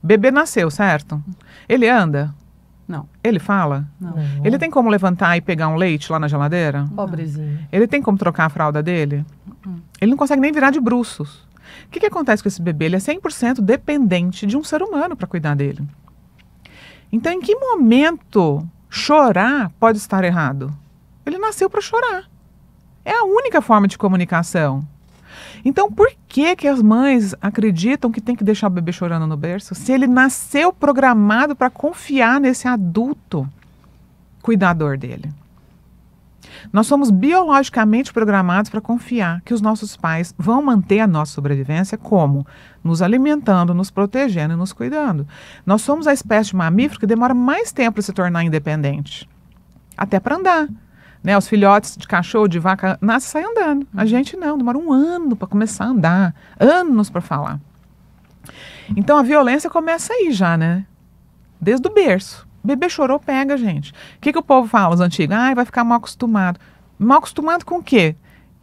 Bebê nasceu, certo? Ele anda, não. Ele fala? Não. Ele tem como levantar e pegar um leite lá na geladeira? Pobrezinho. Ele tem como trocar a fralda dele? Uhum. Ele não consegue nem virar de bruços. O que, que acontece com esse bebê? Ele é 100% dependente de um ser humano para cuidar dele. Então, em que momento chorar pode estar errado? Ele nasceu para chorar. É a única forma de comunicação. Então, por que que as mães acreditam que tem que deixar o bebê chorando no berço se ele nasceu programado para confiar nesse adulto cuidador dele? Nós somos biologicamente programados para confiar que os nossos pais vão manter a nossa sobrevivência como? Nos alimentando, nos protegendo e nos cuidando. Nós somos a espécie de mamífero que demora mais tempo para se tornar independente até para andar. Né, os filhotes de cachorro, de vaca, nasce e sai andando. A uhum. gente não, demora um ano para começar a andar, anos para falar. Então a violência começa aí já, né? Desde o berço. Bebê chorou, pega, gente. O que, que o povo fala, os antigos? Ai, vai ficar mal acostumado. Mal acostumado com o quê?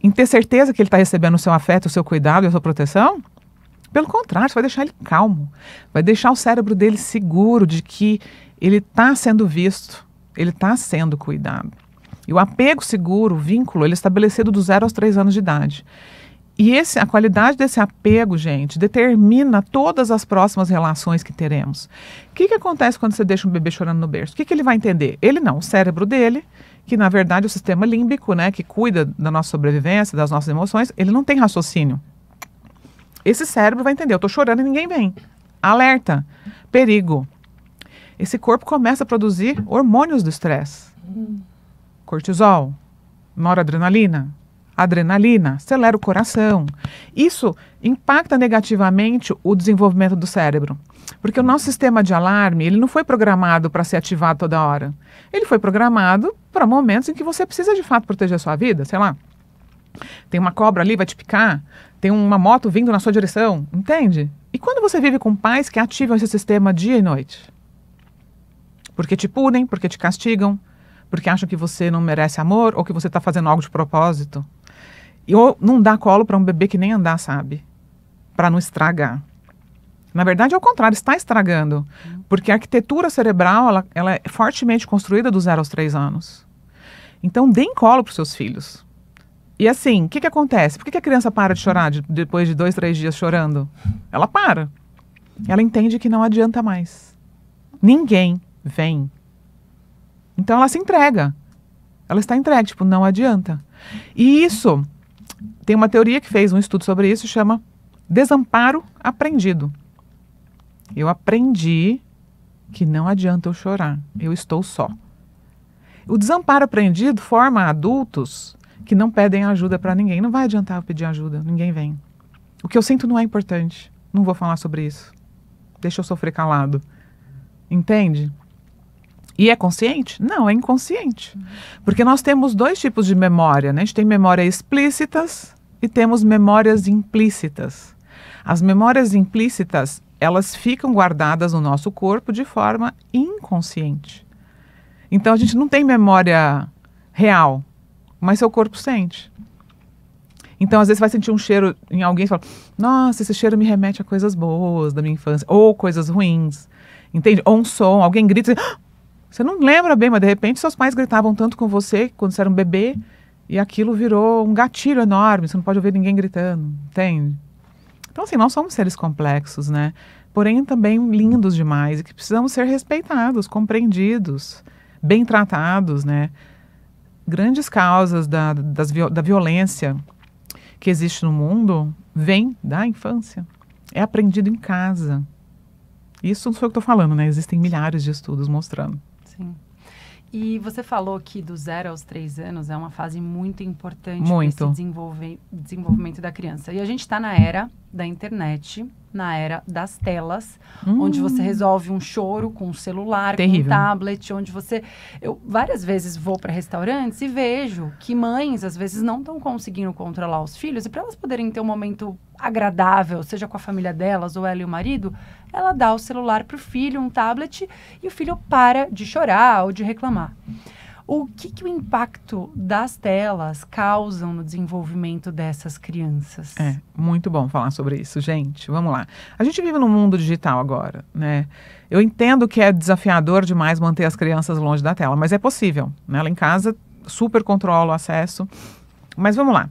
Em ter certeza que ele está recebendo o seu afeto, o seu cuidado e a sua proteção? Pelo contrário, você vai deixar ele calmo. Vai deixar o cérebro dele seguro de que ele está sendo visto, ele está sendo cuidado. E o apego seguro, o vínculo, ele é estabelecido do zero aos três anos de idade. E esse, a qualidade desse apego, gente, determina todas as próximas relações que teremos. O que, que acontece quando você deixa um bebê chorando no berço? O que, que ele vai entender? Ele não, o cérebro dele, que na verdade é o sistema límbico, né, que cuida da nossa sobrevivência, das nossas emoções, ele não tem raciocínio. Esse cérebro vai entender, eu estou chorando e ninguém vem. Alerta, perigo. Esse corpo começa a produzir hormônios do estresse cortisol, noradrenalina, adrenalina, acelera o coração. Isso impacta negativamente o desenvolvimento do cérebro, porque o nosso sistema de alarme, ele não foi programado para ser ativado toda hora. Ele foi programado para momentos em que você precisa de fato proteger a sua vida, sei lá. Tem uma cobra ali vai te picar, tem uma moto vindo na sua direção, entende? E quando você vive com pais que ativam esse sistema dia e noite? Porque te punem, porque te castigam, porque acham que você não merece amor ou que você está fazendo algo de propósito. E ou não dá colo para um bebê que nem andar sabe, para não estragar. Na verdade, ao é contrário, está estragando, uhum. porque a arquitetura cerebral ela, ela é fortemente construída dos zero aos três anos. Então, dê colo para os seus filhos. E assim, o que, que acontece? Por que, que a criança para de chorar de, depois de dois, três dias chorando? Ela para. Ela entende que não adianta mais. Ninguém vem então ela se entrega. Ela está entregue, tipo, não adianta. E isso, tem uma teoria que fez um estudo sobre isso, chama desamparo aprendido. Eu aprendi que não adianta eu chorar, eu estou só. O desamparo aprendido forma adultos que não pedem ajuda para ninguém. Não vai adiantar eu pedir ajuda, ninguém vem. O que eu sinto não é importante. Não vou falar sobre isso. Deixa eu sofrer calado. Entende? E é consciente? Não, é inconsciente. Porque nós temos dois tipos de memória, né? A gente tem memórias explícitas e temos memórias implícitas. As memórias implícitas, elas ficam guardadas no nosso corpo de forma inconsciente. Então a gente não tem memória real, mas seu corpo sente. Então, às vezes, vai sentir um cheiro em alguém e fala: Nossa, esse cheiro me remete a coisas boas da minha infância, ou coisas ruins. Entende? Ou um som, alguém grita. Ah! Você não lembra bem, mas de repente seus pais gritavam tanto com você quando você era um bebê e aquilo virou um gatilho enorme. Você não pode ouvir ninguém gritando, entende? Então, assim, nós somos seres complexos, né? Porém, também lindos demais e que precisamos ser respeitados, compreendidos, bem tratados, né? Grandes causas da, das, da violência que existe no mundo vem da infância. É aprendido em casa. Isso não foi o que estou falando, né? Existem milhares de estudos mostrando. Sim. E você falou que do zero aos três anos é uma fase muito importante para desse desenvolve, desenvolvimento da criança. E a gente está na era da internet, na era das telas, hum. onde você resolve um choro com um celular, Terrível. com um tablet, onde você. Eu várias vezes vou para restaurantes e vejo que mães, às vezes, não estão conseguindo controlar os filhos, e para elas poderem ter um momento agradável, seja com a família delas ou ela e o marido, ela dá o celular para o filho, um tablet, e o filho para de chorar ou de reclamar. O que, que o impacto das telas causam no desenvolvimento dessas crianças? É, muito bom falar sobre isso, gente. Vamos lá. A gente vive num mundo digital agora, né? Eu entendo que é desafiador demais manter as crianças longe da tela, mas é possível. Né? Ela em casa super controla o acesso. Mas vamos lá.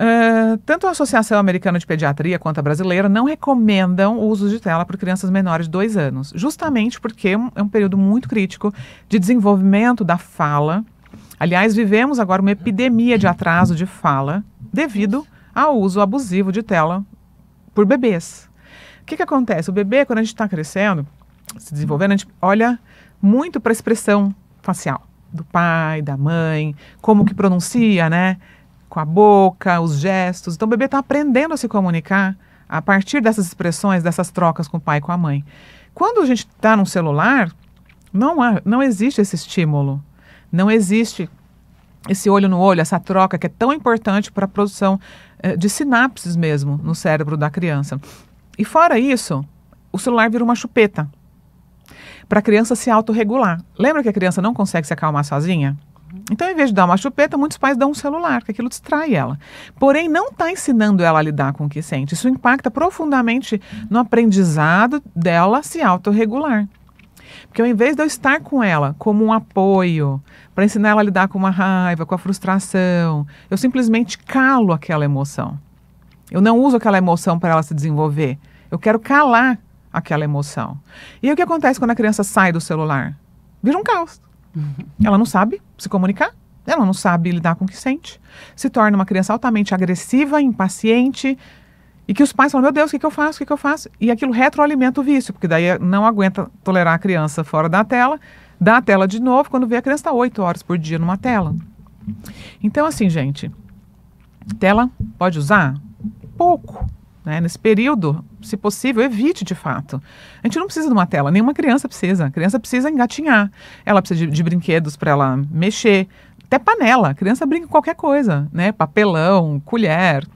Uh, tanto a Associação Americana de Pediatria quanto a brasileira não recomendam o uso de tela para crianças menores de dois anos, justamente porque é, é um período muito crítico de desenvolvimento da fala. Aliás, vivemos agora uma epidemia de atraso de fala devido ao uso abusivo de tela por bebês. O que, que acontece? O bebê, quando a gente está crescendo, se desenvolvendo, a gente olha muito para a expressão facial do pai, da mãe, como que pronuncia, né? com a boca, os gestos. Então o bebê está aprendendo a se comunicar a partir dessas expressões, dessas trocas com o pai e com a mãe. Quando a gente está num celular, não, há, não existe esse estímulo, não existe esse olho no olho, essa troca que é tão importante para a produção eh, de sinapses mesmo no cérebro da criança. E fora isso, o celular vira uma chupeta para a criança se autorregular. Lembra que a criança não consegue se acalmar sozinha? Então, em vez de dar uma chupeta, muitos pais dão um celular, que aquilo distrai ela. Porém, não está ensinando ela a lidar com o que sente. Isso impacta profundamente no aprendizado dela se autorregular. Porque ao invés de eu estar com ela como um apoio, para ensinar ela a lidar com uma raiva, com a frustração, eu simplesmente calo aquela emoção. Eu não uso aquela emoção para ela se desenvolver. Eu quero calar aquela emoção. E aí, o que acontece quando a criança sai do celular? Vira um caos. Uhum. Ela não sabe se comunicar, ela não sabe lidar com o que sente, se torna uma criança altamente agressiva, impaciente, e que os pais falam, meu Deus, o que, que eu faço, o que, que eu faço? E aquilo retroalimenta o vício, porque daí não aguenta tolerar a criança fora da tela, dá a tela de novo, quando vê a criança está oito horas por dia numa tela. Então, assim, gente, tela pode usar? Pouco. Né? Nesse período, se possível, evite de fato. A gente não precisa de uma tela, nenhuma criança precisa. A criança precisa engatinhar, ela precisa de, de brinquedos para ela mexer, até panela. A criança brinca com qualquer coisa, né? Papelão, colher.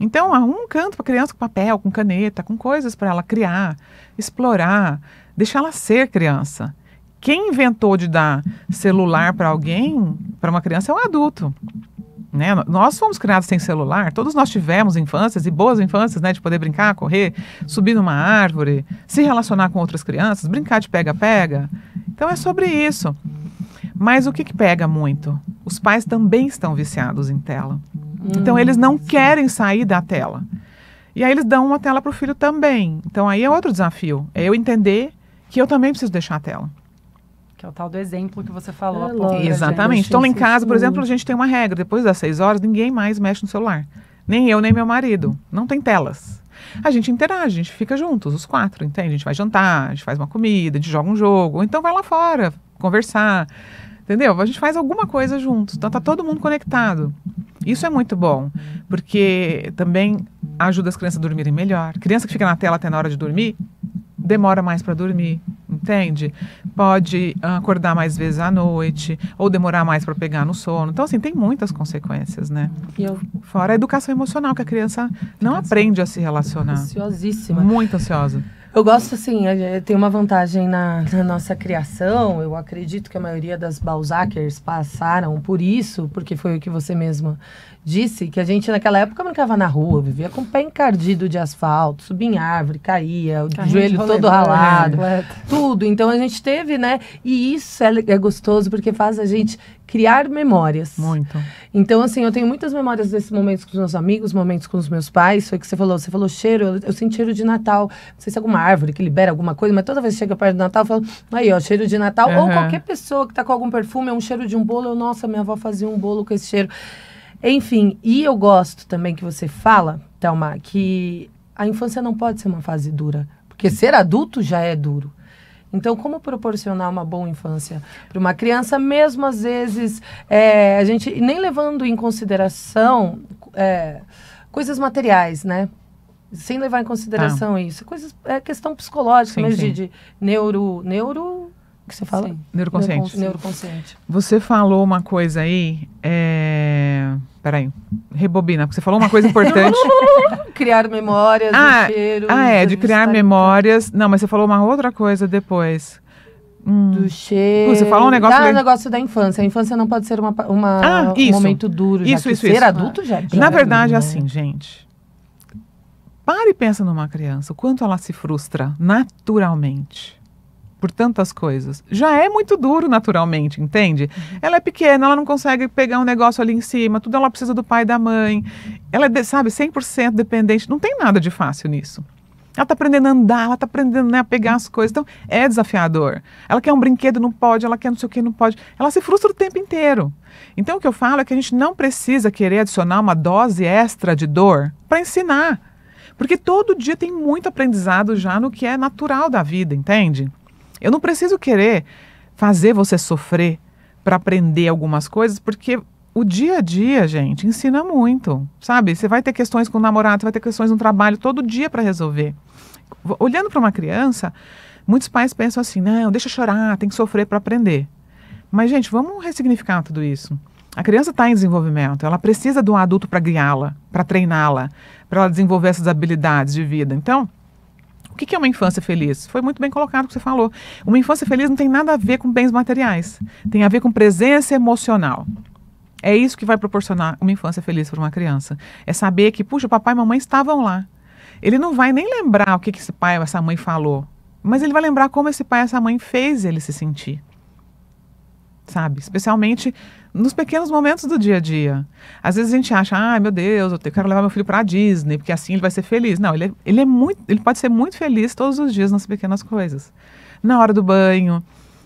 Então, há um canto para criança com papel, com caneta, com coisas para ela criar, explorar, deixar ela ser criança. Quem inventou de dar celular para alguém, para uma criança, é um adulto. Né? Nós fomos criados sem celular, todos nós tivemos infâncias e boas infâncias, né? De poder brincar, correr, subir numa árvore, se relacionar com outras crianças, brincar de pega-pega. Então é sobre isso. Mas o que, que pega muito? Os pais também estão viciados em tela. Então, hum, então eles não sim. querem sair da tela. E aí eles dão uma tela para o filho também. Então aí é outro desafio. É eu entender que eu também preciso deixar a tela. Que é o tal do exemplo que você falou. É, pouco, Exatamente. estou então, lá em casa, por exemplo, a gente tem uma regra. Depois das seis horas, ninguém mais mexe no celular. Nem eu, nem meu marido. Não tem telas. A gente interage, a gente fica juntos, os quatro, entende? A gente vai jantar, a gente faz uma comida, a gente joga um jogo. Ou então vai lá fora conversar, entendeu? A gente faz alguma coisa juntos. Então, tá todo mundo conectado. Isso é muito bom, porque também ajuda as crianças a dormirem melhor. Criança que fica na tela até na hora de dormir, demora mais para dormir, entende? Pode ah, acordar mais vezes à noite ou demorar mais para pegar no sono. Então, assim, tem muitas consequências, né? E eu... Fora a educação emocional, que a criança não Fica aprende assim, a se relacionar. Ansiosíssima. Muito ansiosa. Eu gosto, assim, eh, eh, tem uma vantagem na, na, nossa criação. Eu acredito que a maioria das Balzacers passaram por isso, porque foi o que você mesma disse que a gente naquela época brincava na rua, vivia com o pé encardido de asfalto, subia em árvore, caía, o Carrinho joelho todo ralado, né? tudo. Então a gente teve, né? E isso é, é gostoso porque faz a gente criar memórias. Muito. Então, assim, eu tenho muitas memórias desses momentos com os meus amigos, momentos com os meus pais. Foi que você falou, você falou cheiro, eu, eu senti cheiro de Natal. Não sei se é alguma árvore que libera alguma coisa, mas toda vez que chega perto do Natal, eu falo, aí, ó, cheiro de Natal. Uhum. Ou qualquer pessoa que tá com algum perfume, é um cheiro de um bolo. Eu, nossa, minha avó fazia um bolo com esse cheiro. Enfim, e eu gosto também que você fala, Thelma, que a infância não pode ser uma fase dura, porque ser adulto já é duro. Então, como proporcionar uma boa infância para uma criança, mesmo às vezes, é, a gente nem levando em consideração é, coisas materiais, né? Sem levar em consideração ah. isso. Coisas, é questão psicológica, sim, mesmo sim. De, de neuro. neuro que você fala? Sim. Neuroconsciente. Neuroconsciente. Você falou uma coisa aí é, Peraí, rebobina, porque você falou uma coisa importante. criar memórias, ah, cheiro. Ah, é, de criar memórias. Não, mas você falou uma outra coisa depois. Hum. Do cheiro. Você falou um negócio. Ah, o negócio da infância. A infância não pode ser uma, uma ah, um momento duro. Isso, isso, ser isso. adulto já. já é Na verdade, é assim, gente. Para e pensa numa criança, o quanto ela se frustra naturalmente por tantas coisas. Já é muito duro naturalmente, entende? Uhum. Ela é pequena, ela não consegue pegar um negócio ali em cima, tudo ela precisa do pai e da mãe. Ela é, sabe, 100% dependente, não tem nada de fácil nisso. Ela está aprendendo a andar, ela está aprendendo né, a pegar as coisas. Então, é desafiador. Ela quer um brinquedo, não pode. Ela quer não sei o que, não pode. Ela se frustra o tempo inteiro. Então, o que eu falo é que a gente não precisa querer adicionar uma dose extra de dor para ensinar. Porque todo dia tem muito aprendizado já no que é natural da vida, entende? Eu não preciso querer fazer você sofrer para aprender algumas coisas, porque o dia a dia, gente, ensina muito, sabe? Você vai ter questões com o namorado, vai ter questões no trabalho todo dia para resolver. Olhando para uma criança, muitos pais pensam assim: não, deixa chorar, tem que sofrer para aprender. Mas, gente, vamos ressignificar tudo isso. A criança está em desenvolvimento, ela precisa de um adulto para guiá-la, para treiná-la, para ela desenvolver essas habilidades de vida. Então, o que é uma infância feliz? Foi muito bem colocado o que você falou. Uma infância feliz não tem nada a ver com bens materiais, tem a ver com presença emocional. É isso que vai proporcionar uma infância feliz para uma criança. É saber que, puxa, papai e mamãe estavam lá. Ele não vai nem lembrar o que, que esse pai ou essa mãe falou, mas ele vai lembrar como esse pai e essa mãe fez ele se sentir sabe? Especialmente nos pequenos momentos do dia a dia. Às vezes a gente acha, ah, meu Deus, eu quero levar meu filho para a Disney, porque assim ele vai ser feliz. Não, ele é, ele é muito, ele pode ser muito feliz todos os dias nas pequenas coisas. Na hora do banho,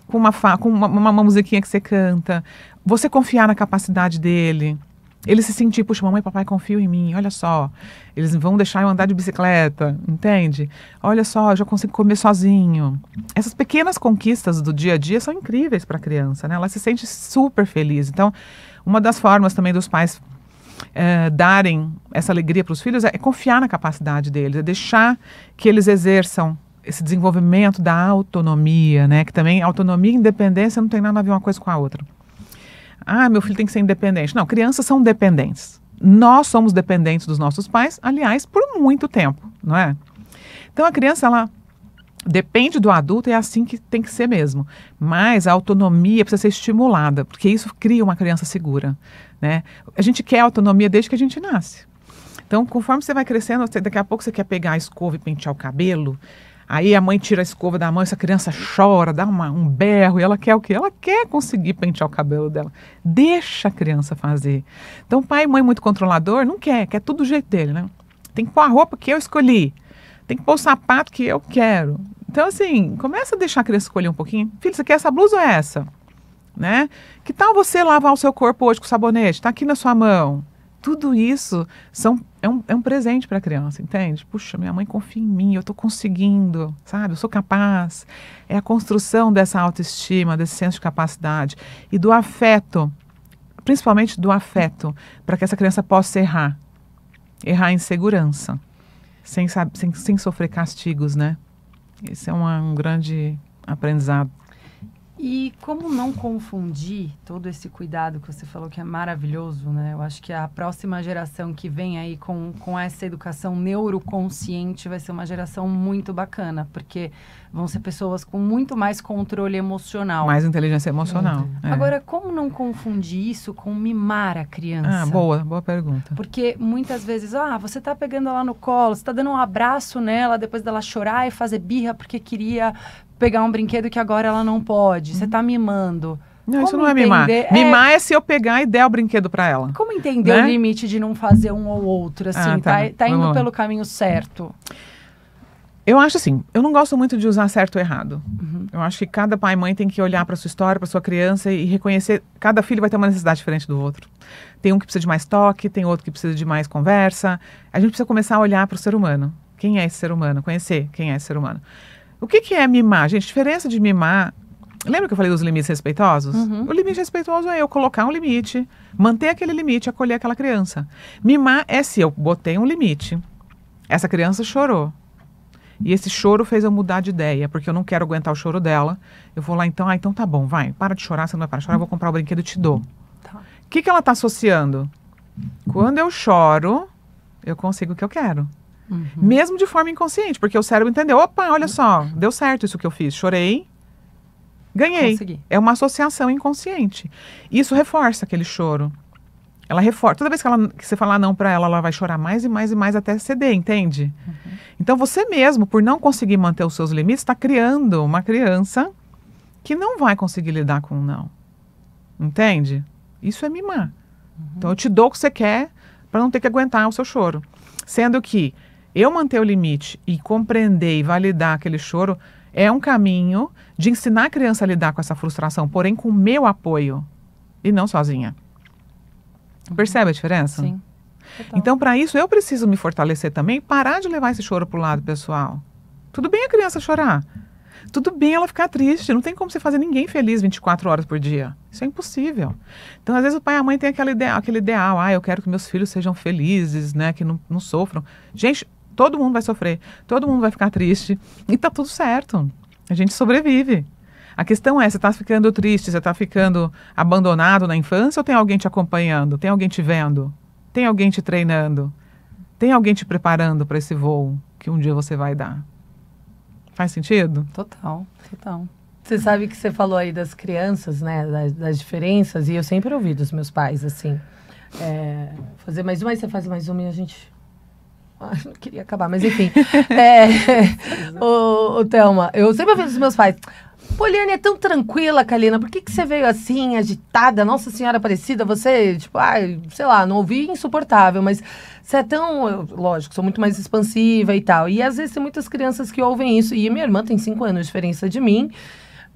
com uma, com uma, uma, uma musiquinha que você canta, você confiar na capacidade dele. Eles se sentir, puxa, mamãe e papai confiam em mim, olha só. Eles vão deixar eu andar de bicicleta, entende? Olha só, eu já consigo comer sozinho. Essas pequenas conquistas do dia a dia são incríveis para a criança, né? Ela se sente super feliz. Então, uma das formas também dos pais é, darem essa alegria para os filhos é, é confiar na capacidade deles, é deixar que eles exerçam esse desenvolvimento da autonomia, né? Que também autonomia e independência não tem nada a ver uma coisa com a outra. Ah, meu filho tem que ser independente. Não, crianças são dependentes. Nós somos dependentes dos nossos pais, aliás, por muito tempo, não é? Então a criança ela depende do adulto, é assim que tem que ser mesmo. Mas a autonomia precisa ser estimulada, porque isso cria uma criança segura, né? A gente quer autonomia desde que a gente nasce. Então, conforme você vai crescendo, daqui a pouco você quer pegar a escova e pentear o cabelo, Aí a mãe tira a escova da mão, essa criança chora, dá uma, um berro, e ela quer o quê? Ela quer conseguir pentear o cabelo dela. Deixa a criança fazer. Então, pai e mãe muito controlador não quer, quer tudo do jeito dele, né? Tem que pôr a roupa que eu escolhi, tem que pôr o sapato que eu quero. Então, assim, começa a deixar a criança escolher um pouquinho. Filho, você quer essa blusa ou essa? Né? Que tal você lavar o seu corpo hoje com sabonete? Está aqui na sua mão. Tudo isso são é um, é um presente para a criança, entende? Puxa, minha mãe confia em mim, eu estou conseguindo, sabe? Eu sou capaz. É a construção dessa autoestima, desse senso de capacidade e do afeto, principalmente do afeto, para que essa criança possa errar. Errar em segurança, sem, sem, sem sofrer castigos, né? Esse é uma, um grande aprendizado e como não confundir todo esse cuidado que você falou que é maravilhoso, né? Eu acho que a próxima geração que vem aí com, com essa educação neuroconsciente vai ser uma geração muito bacana, porque vão ser pessoas com muito mais controle emocional. Mais inteligência emocional. É. Agora, como não confundir isso com mimar a criança? Ah, boa, boa pergunta. Porque muitas vezes, ah, você tá pegando ela no colo, você tá dando um abraço nela depois dela chorar e fazer birra porque queria pegar um brinquedo que agora ela não pode, você tá mimando. Não, Como isso não entender? é mimar. É... Mimar é se eu pegar e der o brinquedo para ela. Como entender né? o limite de não fazer um ou outro, assim? Ah, tá. tá, tá indo Vamos. pelo caminho certo. Eu acho assim, eu não gosto muito de usar certo ou errado. Uhum. Eu acho que cada pai e mãe tem que olhar para sua história, para sua criança e reconhecer cada filho vai ter uma necessidade diferente do outro. Tem um que precisa de mais toque, tem outro que precisa de mais conversa. A gente precisa começar a olhar para o ser humano. Quem é esse ser humano? Conhecer quem é esse ser humano. O que, que é mimar? Gente, diferença de mimar. Lembra que eu falei dos limites respeitosos? Uhum. O limite respeitoso é eu colocar um limite, manter aquele limite, acolher aquela criança. Mimar é se eu botei um limite. Essa criança chorou. E esse choro fez eu mudar de ideia, porque eu não quero aguentar o choro dela. Eu vou lá então, ah, então tá bom, vai, para de chorar, você não vai parar de chorar, eu vou comprar o brinquedo e te dou. Tá. O tá. que, que ela está associando? Quando eu choro, eu consigo o que eu quero. Uhum. Mesmo de forma inconsciente, porque o cérebro entendeu: opa, olha só, deu certo isso que eu fiz. Chorei, ganhei. Consegui. É uma associação inconsciente. Isso reforça aquele choro. Ela reforça. Toda vez que, ela, que você falar não para ela, ela vai chorar mais e mais e mais até ceder, entende? Uhum. Então você mesmo, por não conseguir manter os seus limites, está criando uma criança que não vai conseguir lidar com um não. Entende? Isso é mimar. Então, uhum. Então eu te dou o que você quer para não ter que aguentar o seu choro. Sendo que eu manter o limite e compreender e validar aquele choro é um caminho de ensinar a criança a lidar com essa frustração, porém com o meu apoio e não sozinha. Uhum. Percebe a diferença? Sim. Então, para isso, eu preciso me fortalecer também e parar de levar esse choro para o lado pessoal. Tudo bem a criança chorar. Tudo bem ela ficar triste. Não tem como você fazer ninguém feliz 24 horas por dia. Isso é impossível. Então, às vezes, o pai e a mãe têm aquela ideia, aquele ideal. Ah, eu quero que meus filhos sejam felizes, né? Que não, não sofram. Gente, Todo mundo vai sofrer, todo mundo vai ficar triste. E tá tudo certo. A gente sobrevive. A questão é, você está ficando triste, você está ficando abandonado na infância ou tem alguém te acompanhando? Tem alguém te vendo? Tem alguém te treinando? Tem alguém te preparando para esse voo que um dia você vai dar? Faz sentido? Total, total. Você sabe que você falou aí das crianças, né? Das, das diferenças, e eu sempre ouvi dos meus pais, assim. É, fazer mais uma, aí você faz mais uma e a gente Ai, não queria acabar, mas enfim. é, ô, Thelma, eu sempre ouvi dos meus pais. Poliana é tão tranquila, Kalina. Por que, que você veio assim, agitada? Nossa Senhora Aparecida, você, tipo, ai, sei lá, não ouvi insuportável, mas você é tão. Eu, lógico, sou muito mais expansiva e tal. E às vezes tem muitas crianças que ouvem isso. E minha irmã tem cinco anos de diferença de mim.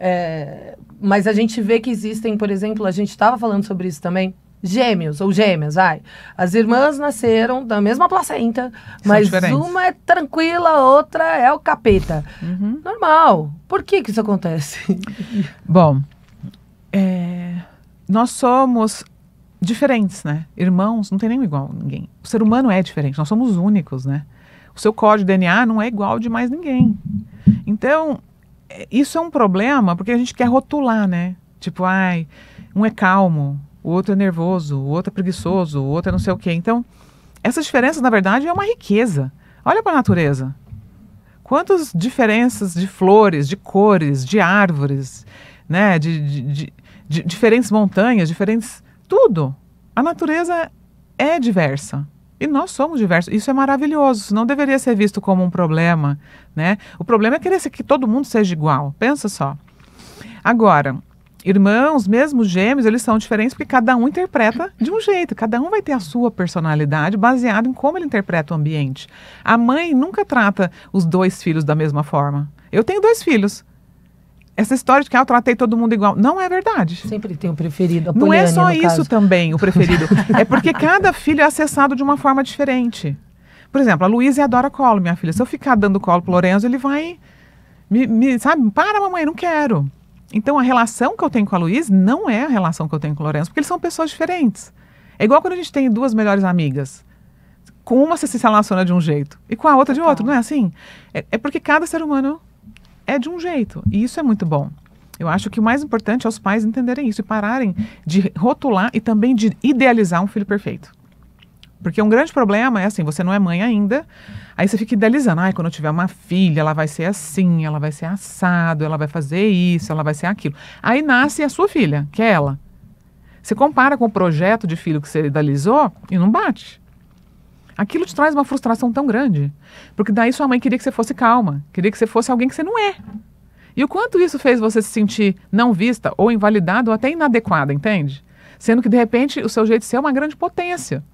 É, mas a gente vê que existem, por exemplo, a gente estava falando sobre isso também gêmeos ou gêmeas, vai. As irmãs nasceram da mesma placenta, São mas diferentes. uma é tranquila, a outra é o capeta. Uhum. Normal. Por que que isso acontece? Bom, é... nós somos diferentes, né? Irmãos não tem nem igual a ninguém. O ser humano é diferente, nós somos únicos, né? O seu código DNA não é igual de mais ninguém. Então, é, isso é um problema porque a gente quer rotular, né? Tipo, ai, um é calmo, o outro é nervoso, o outro é preguiçoso, o outro é não sei o quê. Então, essas diferenças, na verdade, é uma riqueza. Olha para a natureza. Quantas diferenças de flores, de cores, de árvores, né? de, de, de, de diferentes montanhas, diferentes. Tudo. A natureza é diversa. E nós somos diversos. Isso é maravilhoso. Isso não deveria ser visto como um problema, né? O problema é querer que todo mundo seja igual. Pensa só. Agora, irmãos, mesmo gêmeos, eles são diferentes porque cada um interpreta de um jeito, cada um vai ter a sua personalidade baseada em como ele interpreta o ambiente. A mãe nunca trata os dois filhos da mesma forma. Eu tenho dois filhos. Essa história de que ah, eu tratei todo mundo igual não é verdade. Sempre tem um preferido. Poliane, não é só isso caso. também, o preferido. é porque cada filho é acessado de uma forma diferente. Por exemplo, a Luísa adora colo, minha filha. Se eu ficar dando colo pro Lorenzo, ele vai me, me, sabe, para mamãe, não quero. Então a relação que eu tenho com a Luiz não é a relação que eu tenho com o Lourenço, porque eles são pessoas diferentes. É igual quando a gente tem duas melhores amigas. Com uma você se relaciona de um jeito e com a outra de outro, não é assim? É, é porque cada ser humano é de um jeito. E isso é muito bom. Eu acho que o mais importante é os pais entenderem isso e pararem de rotular e também de idealizar um filho perfeito. Porque um grande problema é assim, você não é mãe ainda, aí você fica idealizando, ai, quando eu tiver uma filha, ela vai ser assim, ela vai ser assado, ela vai fazer isso, ela vai ser aquilo. Aí nasce a sua filha, que é ela. Você compara com o projeto de filho que você idealizou e não bate. Aquilo te traz uma frustração tão grande. Porque daí sua mãe queria que você fosse calma, queria que você fosse alguém que você não é. E o quanto isso fez você se sentir não vista ou invalidado ou até inadequada, entende? Sendo que, de repente, o seu jeito de ser é uma grande potência.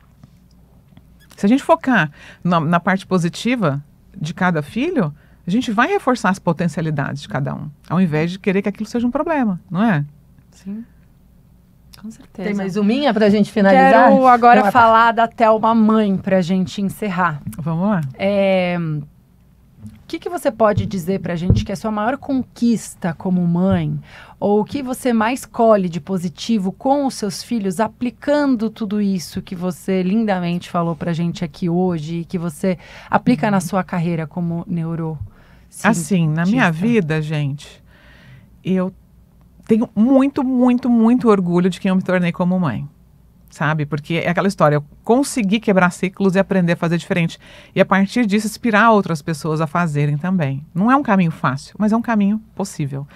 Se a gente focar na, na parte positiva de cada filho, a gente vai reforçar as potencialidades de cada um, ao invés de querer que aquilo seja um problema, não é? Sim. Com certeza. Tem mais uminha a gente finalizar? Quero agora Não, falar da Thelma Mãe para a gente encerrar. Vamos lá. É, que, que você pode dizer para a gente que é a sua maior conquista como mãe? Ou o que você mais colhe de positivo com os seus filhos aplicando tudo isso que você lindamente falou para a gente aqui hoje e que você aplica na uhum. sua carreira como neuro? Assim, na minha vida, gente, eu tenho muito, muito, muito orgulho de quem eu me tornei como mãe sabe? Porque é aquela história, eu consegui quebrar ciclos e aprender a fazer diferente. E a partir disso, inspirar outras pessoas a fazerem também. Não é um caminho fácil, mas é um caminho possível.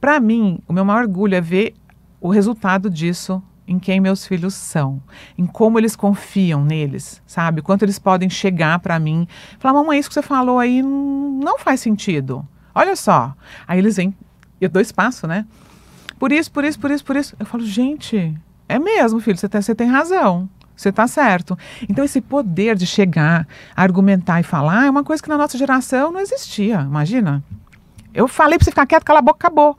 Para mim, o meu maior orgulho é ver o resultado disso em quem meus filhos são, em como eles confiam neles, sabe? Quanto eles podem chegar para mim, falar: "Mamãe, isso que você falou aí não faz sentido. Olha só". Aí eles vêm, eu dou espaço, né? Por isso, por isso, por isso, por isso. Eu falo: "Gente, é mesmo, filho, você tem, tá, você tem razão. Você está certo. Então, esse poder de chegar, argumentar e falar é uma coisa que na nossa geração não existia. Imagina. Eu falei para você ficar quieto, cala a boca, acabou.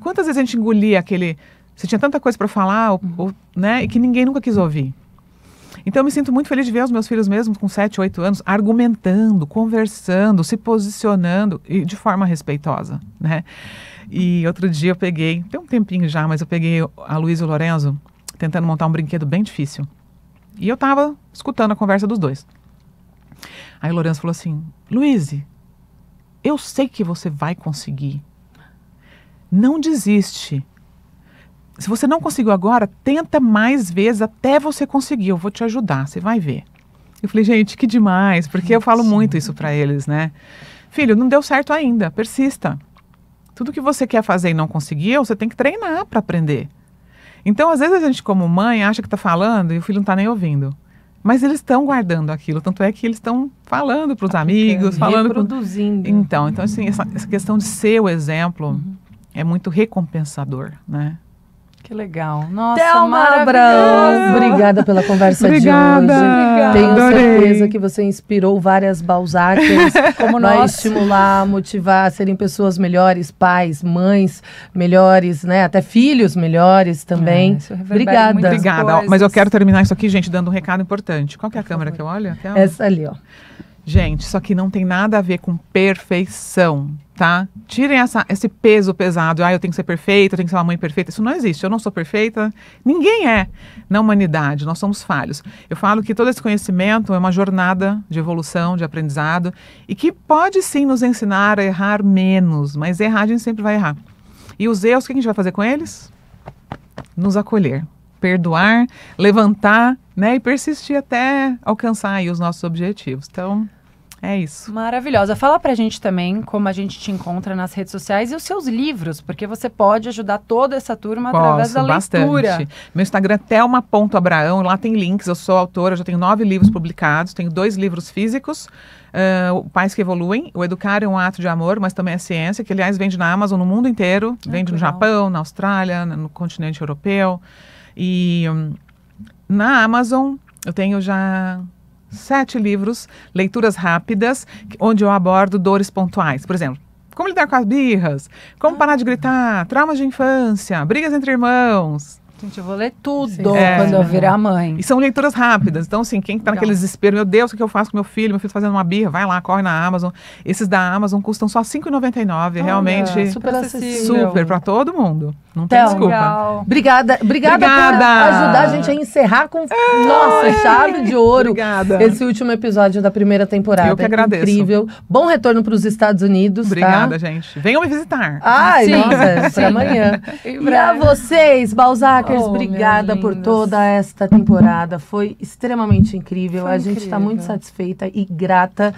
Quantas vezes a gente engolia aquele. Você tinha tanta coisa para falar, ou, uhum. ou, né? E que ninguém nunca quis ouvir. Então, eu me sinto muito feliz de ver os meus filhos, mesmo com 7, 8 anos, argumentando, conversando, se posicionando e de forma respeitosa, né? E outro dia eu peguei, tem um tempinho já, mas eu peguei a Luísa Lorenzo tentando montar um brinquedo bem difícil. E eu estava escutando a conversa dos dois. Aí o Lourenço falou assim: Luiz, eu sei que você vai conseguir. Não desiste. Se você não conseguiu agora, tenta mais vezes até você conseguir. Eu vou te ajudar, você vai ver. Eu falei, gente, que demais, porque eu falo muito isso para eles, né? Filho, não deu certo ainda, persista. Tudo que você quer fazer e não conseguiu, você tem que treinar para aprender. Então, às vezes a gente, como mãe, acha que está falando e o filho não está nem ouvindo. Mas eles estão guardando aquilo, tanto é que eles estão falando para os amigos, falando. Reproduzindo. Pro... Então, então assim, essa, essa, questão de ser o exemplo uhum. é muito recompensador, né? Que legal. Nossa, Thelma Abraão, obrigada pela conversa obrigada. de hoje. Obrigada. Tenho Adorei. certeza que você inspirou várias Balzacas. Como nós. estimular, motivar a serem pessoas melhores, pais, mães melhores, né? Até filhos melhores também. É, é obrigada. Obrigada. mas eu quero terminar isso aqui, gente, dando um recado importante. Qual que é a câmera que eu olho? Essa ali, ó. Gente, só que não tem nada a ver com perfeição, tá? Tirem essa, esse peso pesado. Ah, eu tenho que ser perfeita, eu tenho que ser uma mãe perfeita. Isso não existe. Eu não sou perfeita. Ninguém é na humanidade. Nós somos falhos. Eu falo que todo esse conhecimento é uma jornada de evolução, de aprendizado e que pode sim nos ensinar a errar menos, mas errar a gente sempre vai errar. E os erros, o que a gente vai fazer com eles? Nos acolher, perdoar, levantar né, e persistir até alcançar os nossos objetivos. Então, é isso. Maravilhosa. Fala pra gente também como a gente te encontra nas redes sociais e os seus livros, porque você pode ajudar toda essa turma Posso, através da leitura. Bastante. Meu Instagram é thelma.abraão, lá tem links, eu sou autora, já tenho nove livros publicados, tenho dois livros físicos, uh, Pais que Evoluem, O Educar é um Ato de Amor, mas também é Ciência, que aliás vende na Amazon no mundo inteiro, é, vende no Japão, na Austrália, no continente europeu. E um, na Amazon eu tenho já sete livros, leituras rápidas, onde eu abordo dores pontuais. Por exemplo, como lidar com as birras, como ah. parar de gritar, traumas de infância, brigas entre irmãos, Gente, eu vou ler tudo é. quando eu virar mãe. E são leituras rápidas. Então, assim, quem está naquele desespero, meu Deus, o que eu faço com meu filho? Meu filho tá fazendo uma birra, vai lá, corre na Amazon. Esses da Amazon custam só R$ 5,99. Realmente. Super acessível. Super, para todo mundo. Não tem então, desculpa. Legal. Obrigada, obrigada, obrigada por ajudar a gente a encerrar com nossa chave de ouro obrigada. esse último episódio da primeira temporada. Eu que é agradeço. Incrível. Bom retorno para os Estados Unidos. Tá? Obrigada, tá? gente. Venham me visitar. Ai, Sim. nossa, é amanhã. E, e a vocês, Balzac. Packers, oh, obrigada por toda esta temporada. Foi extremamente incrível. Foi a tá incrível. gente está muito satisfeita e grata.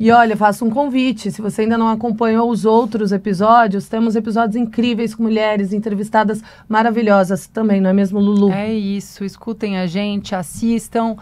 E olha, faço um convite. Se você ainda não acompanhou os outros episódios, temos episódios incríveis com mulheres entrevistadas maravilhosas também, não é mesmo, Lulu? É isso. Escutem a gente, assistam.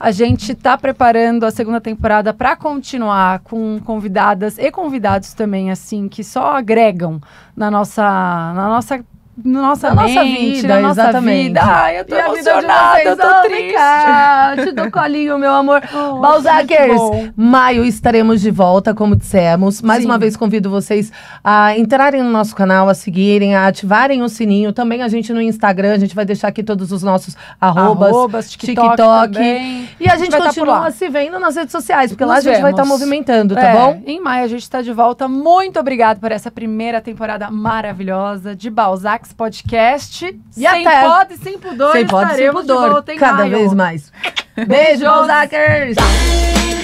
A gente está preparando a segunda temporada para continuar com convidadas e convidados também, assim, que só agregam na nossa, na nossa nossa mente, nossa vida, da nossa exatamente. vida. Ai, eu tô e emocionada, eu tô oh, triste. te dou colinho, meu amor. Oh, maio estaremos de volta, como dissemos. Mais Sim. uma vez convido vocês a entrarem no nosso canal, a seguirem, a ativarem o sininho. Também a gente no Instagram, a gente vai deixar aqui todos os nossos arrobas, arrobas TikTok. TikTok. E a gente, tá continua se vendo nas redes sociais, porque Nos lá a gente tá vemos. vai estar tá movimentando, tá é, bom? Em maio a gente tá de volta. Muito obrigada por essa primeira temporada maravilhosa de Balzac Podcast. E sem até... pod, sem pudor, sem pod, sem pudor. Cada maio. vez mais. Beijo, zackers